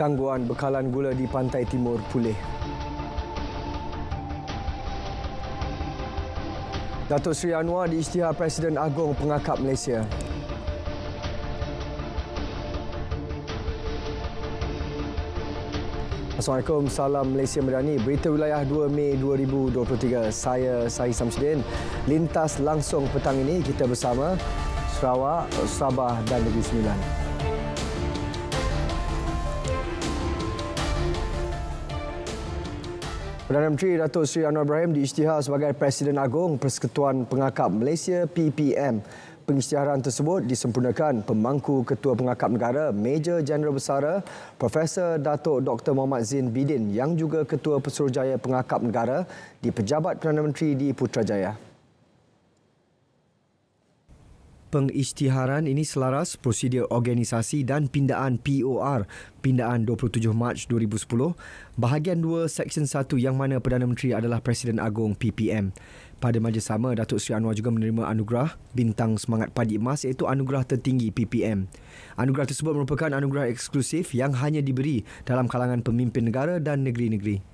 tangguhan bekalan gula di pantai timur pulih. Datuk Seri Anwar diisytihar Presiden Agong Pengakap Malaysia. Assalamualaikum, salam Malaysia Merani. Berita Wilayah 2 Mei 2023. Saya Sahih Samsudin. Lintas langsung petang ini kita bersama Sarawak, Sabah dan Negeri Sembilan. Sembilan. Perdana Menteri Datuk Seri Anwar Ibrahim diisytihar sebagai Presiden Agong Persekutuan Pengakap Malaysia PPM. Pengisytiharan tersebut disempurnakan pemangku Ketua Pengakap Negara Major General Besara Profesor Datuk Dr. Muhammad Zin Bidin yang juga Ketua Pesuruhjaya Pengakap Negara di Pejabat Perdana Menteri di Putrajaya pengisytiharan ini selaras prosedur organisasi dan pindaan POR pindaan 27 Mac 2010 bahagian 2 Seksyen 1 yang mana Perdana Menteri adalah Presiden Agong PPM. Pada majlis sama, Datuk Seri Anwar juga menerima anugerah Bintang Semangat Padi Emas iaitu anugerah tertinggi PPM. Anugerah tersebut merupakan anugerah eksklusif yang hanya diberi dalam kalangan pemimpin negara dan negeri-negeri.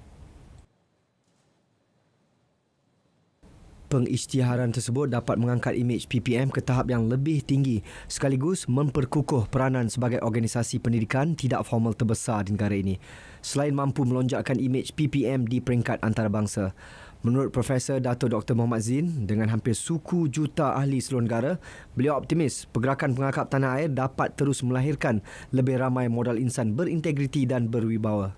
Pengisytiharan tersebut dapat mengangkat imej PPM ke tahap yang lebih tinggi sekaligus memperkukuh peranan sebagai organisasi pendidikan tidak formal terbesar di negara ini selain mampu melonjakkan imej PPM di peringkat antarabangsa. Menurut Profesor Dato Dr. Muhammad Zin, dengan hampir suku juta ahli seluruh negara, beliau optimis pergerakan pengakap tanah air dapat terus melahirkan lebih ramai modal insan berintegriti dan berwibawa.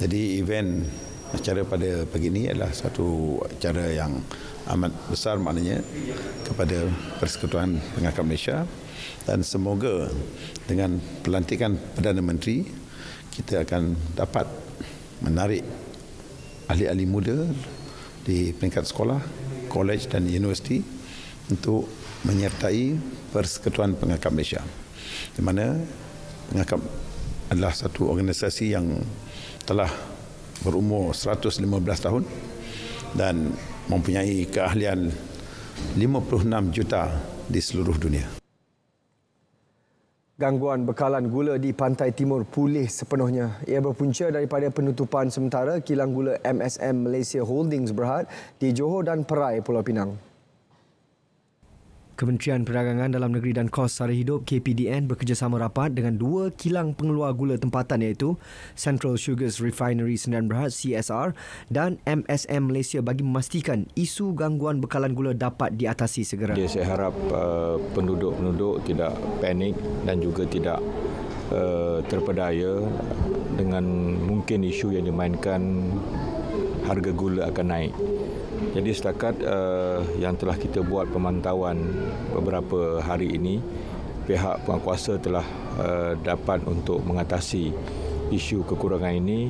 Jadi event acara pada pagi ini adalah satu acara yang amat besar maknanya kepada Persekutuan Pengakar Malaysia dan semoga dengan pelantikan Perdana Menteri kita akan dapat menarik ahli-ahli muda di peringkat sekolah, kolej dan universiti untuk menyertai Persekutuan Pengakar Malaysia di mana Pengakam adalah satu organisasi yang telah berumur 115 tahun dan mempunyai keahlian 56 juta di seluruh dunia. Gangguan bekalan gula di pantai timur pulih sepenuhnya. Ia berpunca daripada penutupan sementara kilang gula MSM Malaysia Holdings Berhad di Johor dan Perai Pulau Pinang. Kementerian Perdagangan Dalam Negeri dan Kos Sara Hidup KPDN bekerjasama rapat dengan dua kilang pengeluar gula tempatan iaitu Central Sugars Refinery Sendan Berhad CSR dan MSM Malaysia bagi memastikan isu gangguan bekalan gula dapat diatasi segera. Ya, saya harap uh, penduduk-penduduk tidak panik dan juga tidak uh, terpedaya dengan mungkin isu yang dimainkan harga gula akan naik. Jadi setakat uh, yang telah kita buat pemantauan beberapa hari ini, pihak penguasa telah uh, dapat untuk mengatasi isu kekurangan ini.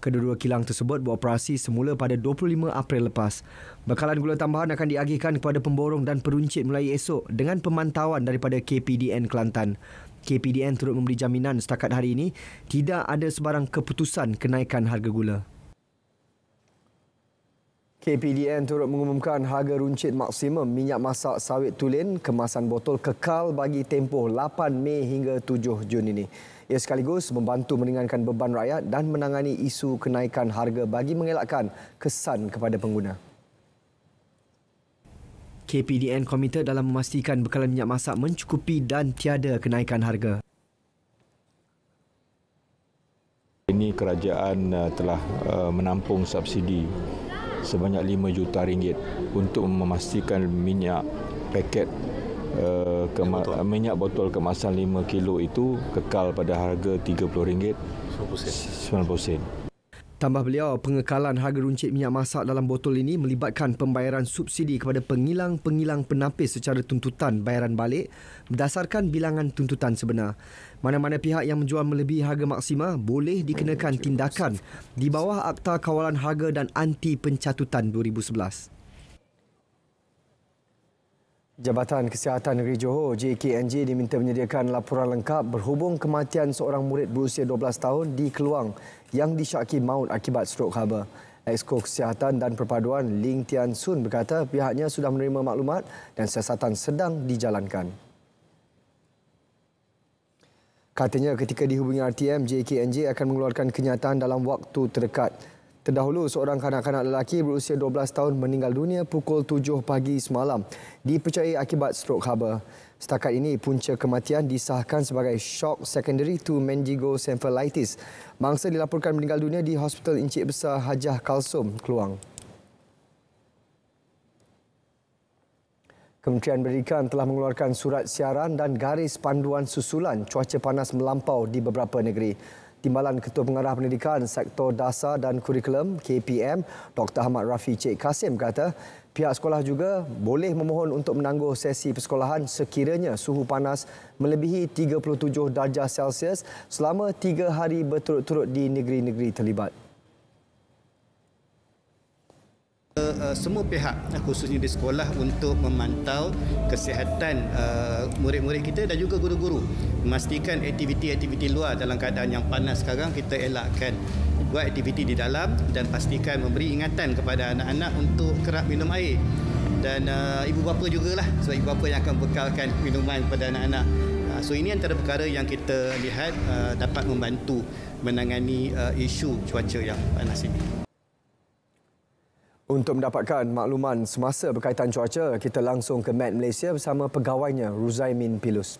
Kedua-dua kilang tersebut beroperasi semula pada 25 April lepas. Bekalan gula tambahan akan diagihkan kepada pemborong dan peruncit mulai esok dengan pemantauan daripada KPDN Kelantan. KPDN turut memberi jaminan setakat hari ini tidak ada sebarang keputusan kenaikan harga gula. KPDN turut mengumumkan harga runcit maksimum minyak masak sawit tulen kemasan botol kekal bagi tempoh 8 Mei hingga 7 Jun ini. Ia sekaligus membantu meringankan beban rakyat dan menangani isu kenaikan harga bagi mengelakkan kesan kepada pengguna. KPDN komited dalam memastikan bekalan minyak masak mencukupi dan tiada kenaikan harga. Ini kerajaan uh, telah uh, menampung subsidi sebanyak 5 juta ringgit untuk memastikan minyak paket Uh, minyak, botol. kemasan 5 kilo itu kekal pada harga RM30 90 sen. Tambah beliau, pengekalan harga runcit minyak masak dalam botol ini melibatkan pembayaran subsidi kepada pengilang-pengilang penapis secara tuntutan bayaran balik berdasarkan bilangan tuntutan sebenar. Mana-mana pihak yang menjual melebihi harga maksima boleh dikenakan tindakan di bawah Akta Kawalan Harga dan Anti Pencatutan 2011. Jabatan Kesihatan Negeri Johor JKNJ diminta menyediakan laporan lengkap berhubung kematian seorang murid berusia 12 tahun di Keluang yang disyaki maut akibat strok haba. Exco Kesihatan dan Perpaduan Ling Tian Sun berkata pihaknya sudah menerima maklumat dan siasatan sedang dijalankan. Katanya ketika dihubungi RTM, JKNJ akan mengeluarkan kenyataan dalam waktu terdekat. Terdahulu, seorang kanak-kanak lelaki berusia 12 tahun meninggal dunia pukul 7 pagi semalam dipercayai akibat strok haba. Setakat ini, punca kematian disahkan sebagai shock secondary to meningo encephalitis. Mangsa dilaporkan meninggal dunia di Hospital Encik Besar Hajah Kalsum, Keluang. Kementerian Pendidikan telah mengeluarkan surat siaran dan garis panduan susulan cuaca panas melampau di beberapa negeri. Timbalan Ketua Pengarah Pendidikan Sektor Dasar dan Kurikulum KPM Dr. Ahmad Rafi Cik Kasim kata pihak sekolah juga boleh memohon untuk menangguh sesi persekolahan sekiranya suhu panas melebihi 37 darjah Celsius selama tiga hari berturut-turut di negeri-negeri terlibat. Eh, eh, semua pihak eh, khususnya di sekolah untuk memantau kesihatan murid-murid kita dan juga guru-guru memastikan aktiviti-aktiviti luar dalam keadaan yang panas sekarang kita elakkan buat aktiviti di dalam dan pastikan memberi ingatan kepada anak-anak untuk kerap minum air dan ibu bapa juga lah, sebab ibu bapa yang akan bekalkan minuman kepada anak-anak so ini antara perkara yang kita lihat dapat membantu menangani isu cuaca yang panas ini untuk mendapatkan makluman semasa berkaitan cuaca, kita langsung ke Met Malaysia bersama pegawainya Ruzaimin Pilus.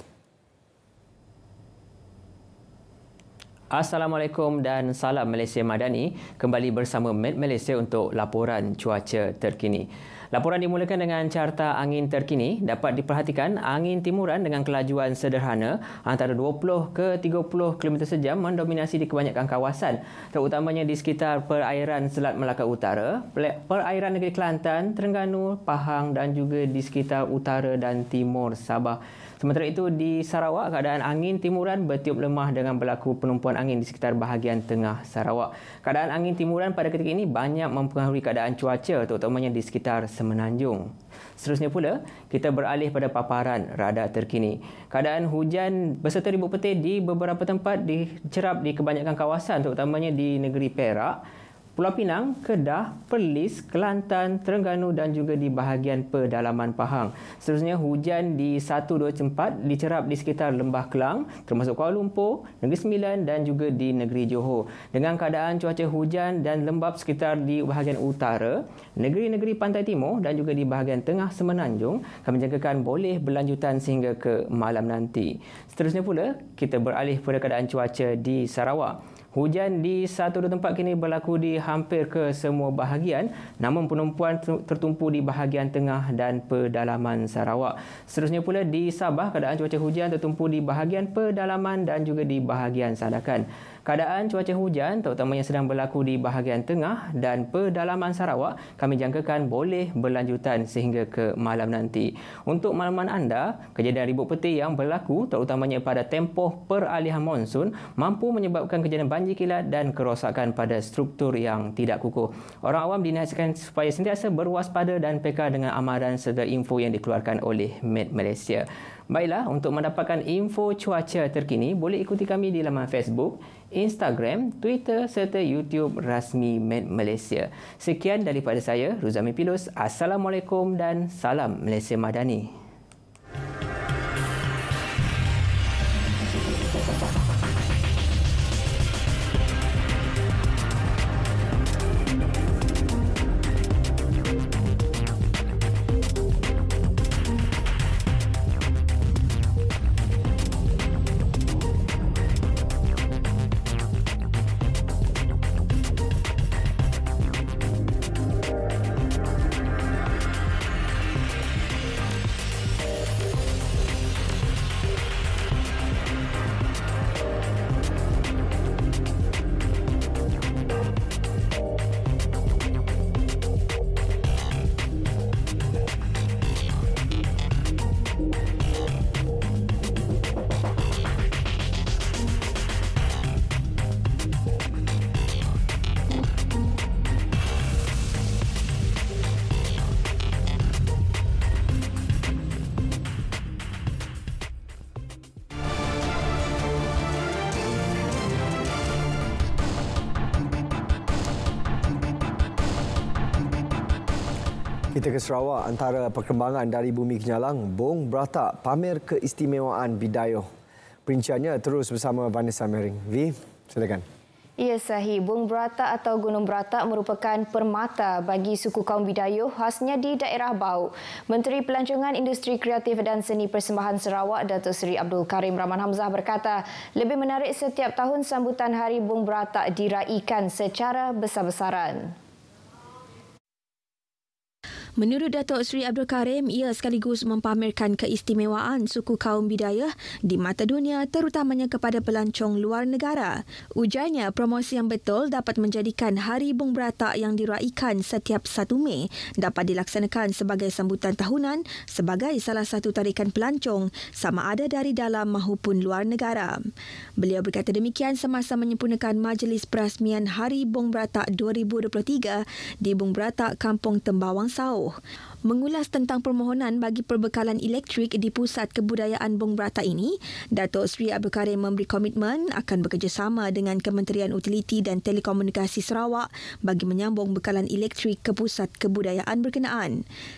Assalamualaikum dan salam Malaysia Madani. Kembali bersama Met Malaysia untuk laporan cuaca terkini. Laporan dimulakan dengan carta angin terkini. Dapat diperhatikan angin timuran dengan kelajuan sederhana antara 20 ke 30 km sejam mendominasi di kebanyakan kawasan terutamanya di sekitar perairan Selat Melaka Utara, perairan negeri Kelantan, Terengganu, Pahang dan juga di sekitar utara dan timur Sabah. Sementara itu di Sarawak keadaan angin timuran bertiup lemah dengan berlaku penumpuan angin di sekitar bahagian tengah Sarawak. Keadaan angin timuran pada ketika ini banyak mempengaruhi keadaan cuaca terutamanya di sekitar semenanjung. Seterusnya pula, kita beralih pada paparan radar terkini. Keadaan hujan beserta ribut petir di beberapa tempat dicerap di kebanyakan kawasan terutamanya di negeri Perak. Pulau Pinang, Kedah, Perlis, Kelantan, Terengganu dan juga di bahagian pedalaman Pahang. Seterusnya hujan di 1 2 tempat dicerap di sekitar Lembah Kelang termasuk Kuala Lumpur, Negeri Sembilan dan juga di Negeri Johor. Dengan keadaan cuaca hujan dan lembap sekitar di bahagian utara, negeri-negeri pantai timur dan juga di bahagian tengah semenanjung kami jangkakan boleh berlanjutan sehingga ke malam nanti. Seterusnya pula kita beralih pada keadaan cuaca di Sarawak. Hujan di satu dua tempat kini berlaku di hampir ke semua bahagian namun penumpuan tertumpu di bahagian tengah dan pedalaman Sarawak. Seterusnya pula di Sabah keadaan cuaca hujan tertumpu di bahagian pedalaman dan juga di bahagian Sadakan. Keadaan cuaca hujan terutamanya sedang berlaku di bahagian tengah dan pedalaman Sarawak kami jangkakan boleh berlanjutan sehingga ke malam nanti. Untuk malaman anda, kejadian ribut peti yang berlaku terutamanya pada tempoh peralihan monsun mampu menyebabkan kejadian banjir kilat dan kerosakan pada struktur yang tidak kukuh. Orang awam dinasihatkan supaya sentiasa berwaspada dan peka dengan amaran serta info yang dikeluarkan oleh Med Malaysia. Baiklah, untuk mendapatkan info cuaca terkini, boleh ikuti kami di laman Facebook Instagram, Twitter serta YouTube rasmi Med Malaysia. Sekian daripada saya, Ruzami Pilos. Assalamualaikum dan salam Malaysia Madani. Sarawak antara perkembangan dari Bumi Kenyalang, Bong Brata pamer keistimewaan Bidayuh. Perinciannya terus bersama Vanessa Mering. V, silakan. Ya, Sahih. Bung Brata atau Gunung Brata merupakan permata bagi suku kaum Bidayuh khasnya di daerah Bau. Menteri Pelancongan Industri Kreatif dan Seni Persembahan Sarawak, Datuk Seri Abdul Karim Rahman Hamzah berkata, lebih menarik setiap tahun sambutan hari Bung Brata diraikan secara besar-besaran. Menurut Datuk Seri Abdul Karim, ia sekaligus mempamerkan keistimewaan suku kaum Bidayuh di mata dunia terutamanya kepada pelancong luar negara. Ujarnya, promosi yang betul dapat menjadikan Hari Bung Berata yang diraikan setiap 1 Mei dapat dilaksanakan sebagai sambutan tahunan sebagai salah satu tarikan pelancong sama ada dari dalam mahupun luar negara. Beliau berkata demikian semasa menyempurnakan Majlis Perasmian Hari Bung Berata 2023 di Bung Berata Kampung Tembawang Sau jauh. Mengulas tentang permohonan bagi perbekalan elektrik di Pusat Kebudayaan Bung Brata ini, Datuk Sri Abdul Karim memberi komitmen akan bekerjasama dengan Kementerian Utiliti dan Telekomunikasi Sarawak bagi menyambung bekalan elektrik ke Pusat Kebudayaan berkenaan.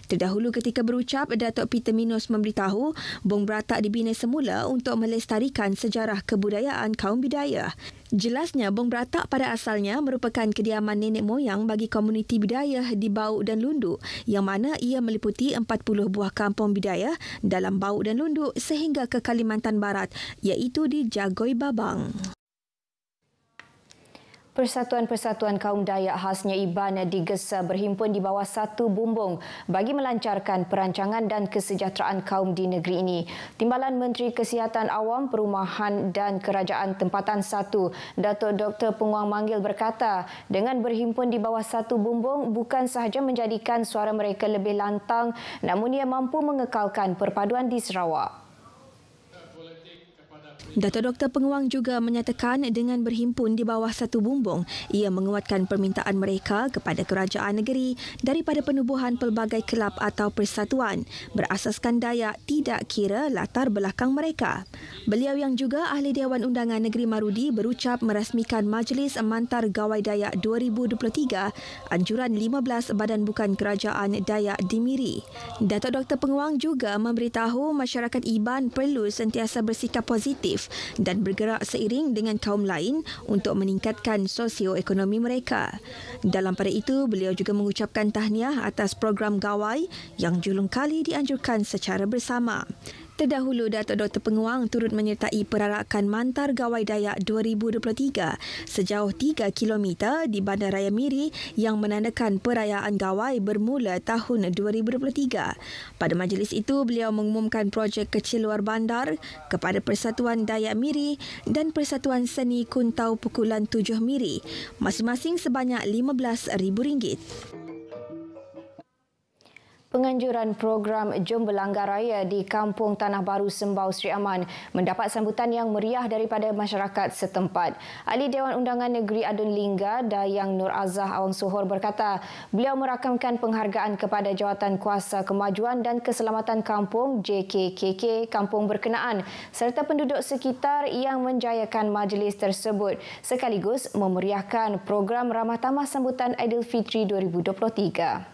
Terdahulu ketika berucap, Datuk Peter Minos memberitahu Bung Brata dibina semula untuk melestarikan sejarah kebudayaan kaum Bidayah. Jelasnya, Bong Beratak pada asalnya merupakan kediaman nenek moyang bagi komuniti bidayah di Bau dan Lundu yang mana ia meliputi 40 buah kampung bidayah dalam Bau dan Lundu sehingga ke Kalimantan Barat iaitu di Jagoi Babang. Persatuan-persatuan kaum Dayak khasnya Iban digesa berhimpun di bawah satu bumbung bagi melancarkan perancangan dan kesejahteraan kaum di negeri ini. Timbalan Menteri Kesihatan Awam, Perumahan dan Kerajaan Tempatan Satu, Datuk Dr. Penguang Manggil berkata, dengan berhimpun di bawah satu bumbung bukan sahaja menjadikan suara mereka lebih lantang namun ia mampu mengekalkan perpaduan di Sarawak. Dato' Dr. Penguang juga menyatakan dengan berhimpun di bawah satu bumbung, ia menguatkan permintaan mereka kepada kerajaan negeri daripada penubuhan pelbagai kelab atau persatuan berasaskan daya tidak kira latar belakang mereka. Beliau yang juga Ahli Dewan Undangan Negeri Marudi berucap merasmikan Majlis Mantar Gawai Dayak 2023 Anjuran 15 Badan Bukan Kerajaan Dayak Dimiri. Dato' Dr. Penguang juga memberitahu masyarakat Iban perlu sentiasa bersikap positif aktif dan bergerak seiring dengan kaum lain untuk meningkatkan sosioekonomi mereka. Dalam pada itu, beliau juga mengucapkan tahniah atas program gawai yang julung kali dianjurkan secara bersama. Terdahulu, Datuk Dr. Penguang turut menyertai perarakan Mantar Gawai Dayak 2023 sejauh 3 km di Bandaraya Miri yang menandakan perayaan gawai bermula tahun 2023. Pada majlis itu, beliau mengumumkan projek kecil luar bandar kepada Persatuan Dayak Miri dan Persatuan Seni Kuntau Pukulan 7 Miri masing-masing sebanyak RM15,000. Penganjuran program Jom Belanggar Raya di Kampung Tanah Baru Sembau Seri Aman mendapat sambutan yang meriah daripada masyarakat setempat. Ahli Dewan Undangan Negeri Adun Lingga, Dayang Nur Azah Awang Suhor berkata, beliau merakamkan penghargaan kepada Jawatan Kuasa Kemajuan dan Keselamatan Kampung JKKK Kampung Berkenaan serta penduduk sekitar yang menjayakan majlis tersebut sekaligus memeriahkan program ramah tamah sambutan Aidilfitri 2023.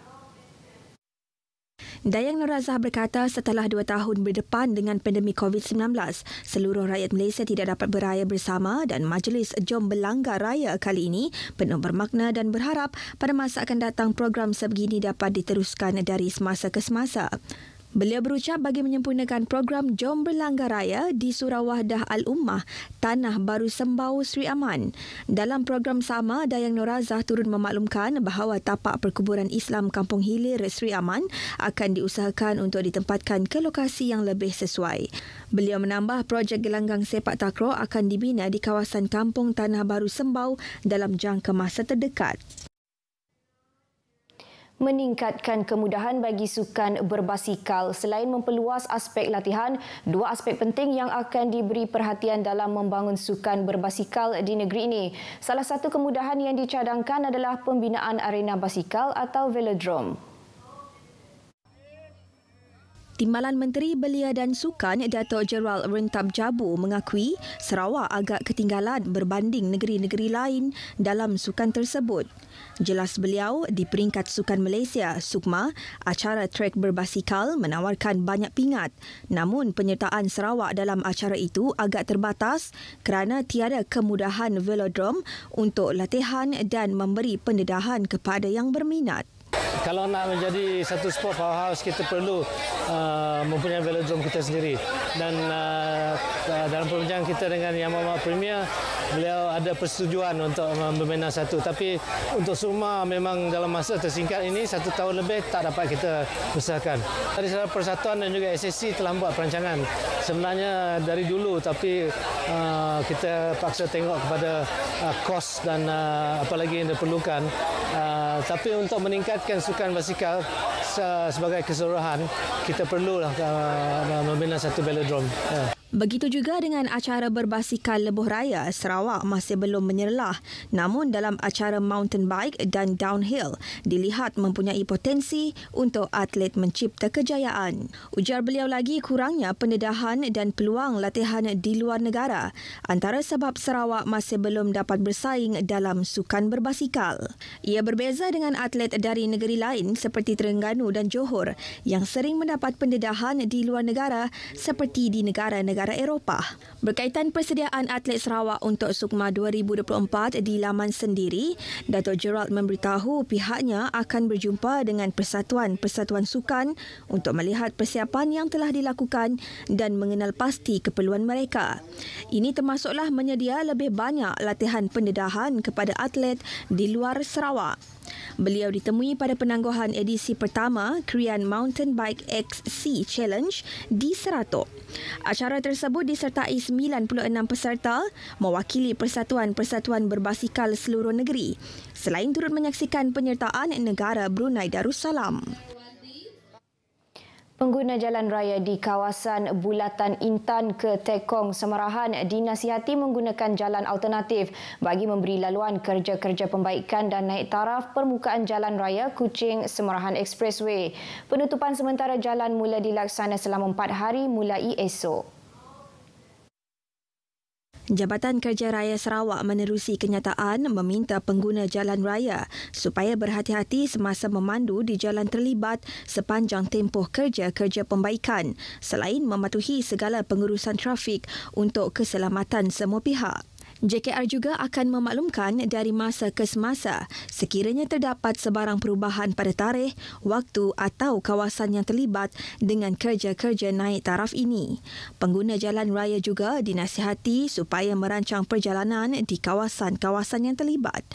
Dayang Nur Razah berkata setelah dua tahun berdepan dengan pandemik COVID-19, seluruh rakyat Malaysia tidak dapat beraya bersama dan majlis Jom Belanggar Raya kali ini penuh bermakna dan berharap pada masa akan datang program sebegini dapat diteruskan dari semasa ke semasa. Beliau berucap bagi menyempurnakan program Jom Berlanggar Raya di Surau Wahdah Al-Ummah, Tanah Baru Sembau Sri Aman. Dalam program sama, Dayang Norazah turun memaklumkan bahawa tapak perkuburan Islam Kampung Hilir Sri Aman akan diusahakan untuk ditempatkan ke lokasi yang lebih sesuai. Beliau menambah projek gelanggang sepak takraw akan dibina di kawasan Kampung Tanah Baru Sembau dalam jangka masa terdekat meningkatkan kemudahan bagi sukan berbasikal. Selain memperluas aspek latihan, dua aspek penting yang akan diberi perhatian dalam membangun sukan berbasikal di negeri ini. Salah satu kemudahan yang dicadangkan adalah pembinaan arena basikal atau velodrome. Timbalan Menteri Belia dan Sukan Datuk Gerald Rentap Jabu mengakui Sarawak agak ketinggalan berbanding negeri-negeri lain dalam sukan tersebut. Jelas beliau, di peringkat sukan Malaysia, Sukma, acara trek berbasikal menawarkan banyak pingat. Namun, penyertaan Sarawak dalam acara itu agak terbatas kerana tiada kemudahan velodrome untuk latihan dan memberi pendedahan kepada yang berminat kalau nak menjadi satu sport powerhouse kita perlu uh, mempunyai velodrome kita sendiri dan uh, uh dalam perbincangan kita dengan Yamaha Premier beliau ada persetujuan untuk membina satu tapi untuk Suma memang dalam masa tersingkat ini satu tahun lebih tak dapat kita besarkan. Dari secara persatuan dan juga SSC telah buat perancangan sebenarnya dari dulu tapi uh, kita paksa tengok kepada uh, kos dan uh, apa lagi yang diperlukan uh, tapi untuk meningkatkan sukan basikal sebagai keseluruhan kita perlulah uh, membina satu velodrome. Yeah. Begitu juga dengan acara berbasikal lebuh raya, Sarawak masih belum menyerlah. Namun dalam acara mountain bike dan downhill, dilihat mempunyai potensi untuk atlet mencipta kejayaan. Ujar beliau lagi kurangnya pendedahan dan peluang latihan di luar negara antara sebab Sarawak masih belum dapat bersaing dalam sukan berbasikal. Ia berbeza dengan atlet dari negeri lain seperti Terengganu dan Johor yang sering mendapat pendedahan di luar negara seperti di negara-negara negara Eropah. Berkaitan persediaan atlet Sarawak untuk Sukma 2024 di laman sendiri, Dato' Gerald memberitahu pihaknya akan berjumpa dengan persatuan-persatuan sukan untuk melihat persiapan yang telah dilakukan dan mengenal pasti keperluan mereka. Ini termasuklah menyedia lebih banyak latihan pendedahan kepada atlet di luar Sarawak. Beliau ditemui pada penangguhan edisi pertama Krian Mountain Bike XC Challenge di Seratok. Acara tersebut disertai 96 peserta mewakili persatuan-persatuan berbasikal seluruh negeri selain turut menyaksikan penyertaan negara Brunei Darussalam. Pengguna jalan raya di kawasan Bulatan Intan ke Tekong Semarahan dinasihati menggunakan jalan alternatif bagi memberi laluan kerja-kerja pembaikan dan naik taraf permukaan jalan raya Kuching Semarahan Expressway. Penutupan sementara jalan mula dilaksana selama empat hari mulai esok. Jabatan Kerja Raya Sarawak menerusi kenyataan meminta pengguna jalan raya supaya berhati-hati semasa memandu di jalan terlibat sepanjang tempoh kerja-kerja pembaikan selain mematuhi segala pengurusan trafik untuk keselamatan semua pihak. JKR juga akan memaklumkan dari masa ke semasa sekiranya terdapat sebarang perubahan pada tarikh, waktu atau kawasan yang terlibat dengan kerja-kerja naik taraf ini. Pengguna jalan raya juga dinasihati supaya merancang perjalanan di kawasan-kawasan yang terlibat.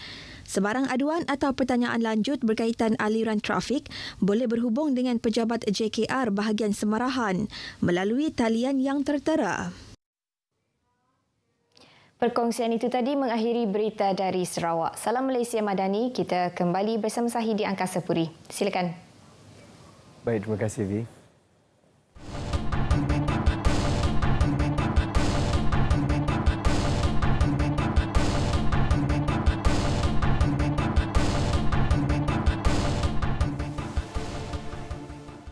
Sebarang aduan atau pertanyaan lanjut berkaitan aliran trafik boleh berhubung dengan pejabat JKR bahagian Semarahan melalui talian yang tertera. Perkongsian itu tadi mengakhiri berita dari Sarawak. Salam Malaysia Madani, kita kembali bersama Sahidi Angkasa Puri. Silakan. Baik, terima kasih, Vi.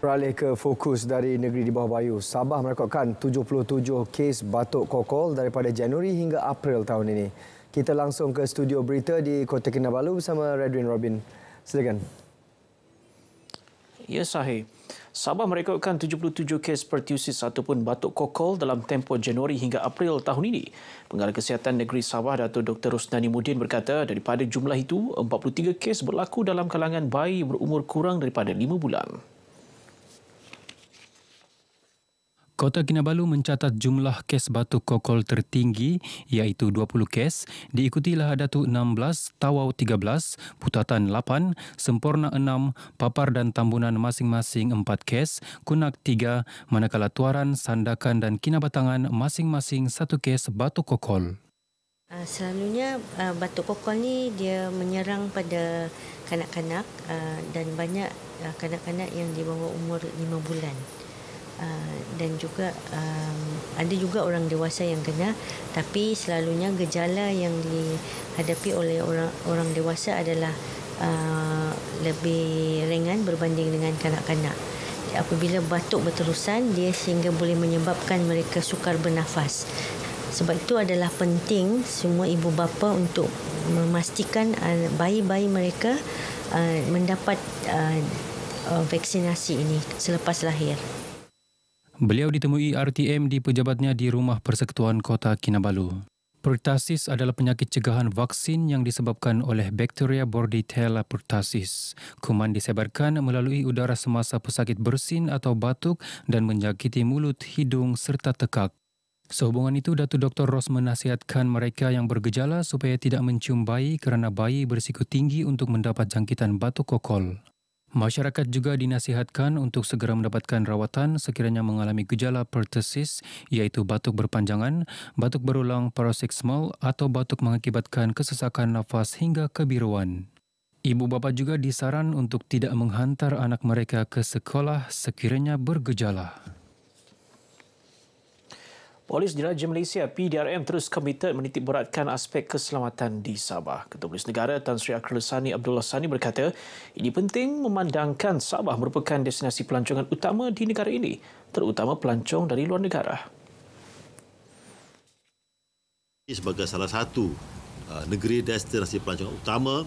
Beralih ke fokus dari negeri di bawah bayu, Sabah merekodkan 77 kes batuk kokol daripada Januari hingga April tahun ini. Kita langsung ke studio berita di Kota Kinabalu bersama Redwin Robin. Silakan. Ya, sahih. Sabah merekodkan 77 kes pertusis ataupun batuk kokol dalam tempoh Januari hingga April tahun ini. Pengarah Kesihatan Negeri Sabah, Dato' Dr. Rusnani Mudin berkata daripada jumlah itu, 43 kes berlaku dalam kalangan bayi berumur kurang daripada 5 bulan. Kota Kinabalu mencatat jumlah kes batuk kokol tertinggi iaitu 20 kes, diikuti Lahad Datu 16, Tawau 13, Putatan 8, Semporna 6, Papar dan Tambunan masing-masing 4 kes, Kunak 3, manakala Tuaran, Sandakan dan Kinabatangan masing-masing 1 kes batuk kokol. Ah, selalunya ah, batuk kokol ni dia menyerang pada kanak-kanak ah, dan banyak kanak-kanak yang di umur 5 bulan. Ah, dan juga um, ada juga orang dewasa yang kena tapi selalunya gejala yang dihadapi oleh orang orang dewasa adalah uh, lebih ringan berbanding dengan kanak-kanak apabila batuk berterusan dia sehingga boleh menyebabkan mereka sukar bernafas sebab itu adalah penting semua ibu bapa untuk memastikan bayi-bayi mereka mendapat vaksinasi ini selepas lahir Beliau ditemui RTM di pejabatnya di Rumah Persekutuan Kota Kinabalu. Pertasis adalah penyakit cegahan vaksin yang disebabkan oleh bakteria Bordetella pertasis. Kuman disebarkan melalui udara semasa pesakit bersin atau batuk dan menyakiti mulut, hidung serta tekak. Sehubungan itu, datuk Dr. Ros menasihatkan mereka yang bergejala supaya tidak mencium bayi kerana bayi berisiko tinggi untuk mendapat jangkitan batuk kokol. Masyarakat juga dinasihatkan untuk segera mendapatkan rawatan sekiranya mengalami gejala pertesis, iaitu batuk berpanjangan, batuk berulang paroxysmal atau batuk mengakibatkan kesesakan nafas hingga kebiruan. Ibu bapa juga disaran untuk tidak menghantar anak mereka ke sekolah sekiranya bergejala. Polis Diraja Malaysia PDRM terus komited menitik beratkan aspek keselamatan di Sabah. Ketua Polis Negara Tan Sri Akhil Sani Abdullah Sani berkata, ini penting memandangkan Sabah merupakan destinasi pelancongan utama di negara ini, terutama pelancong dari luar negara. Ini sebagai salah satu uh, negeri destinasi pelancongan utama,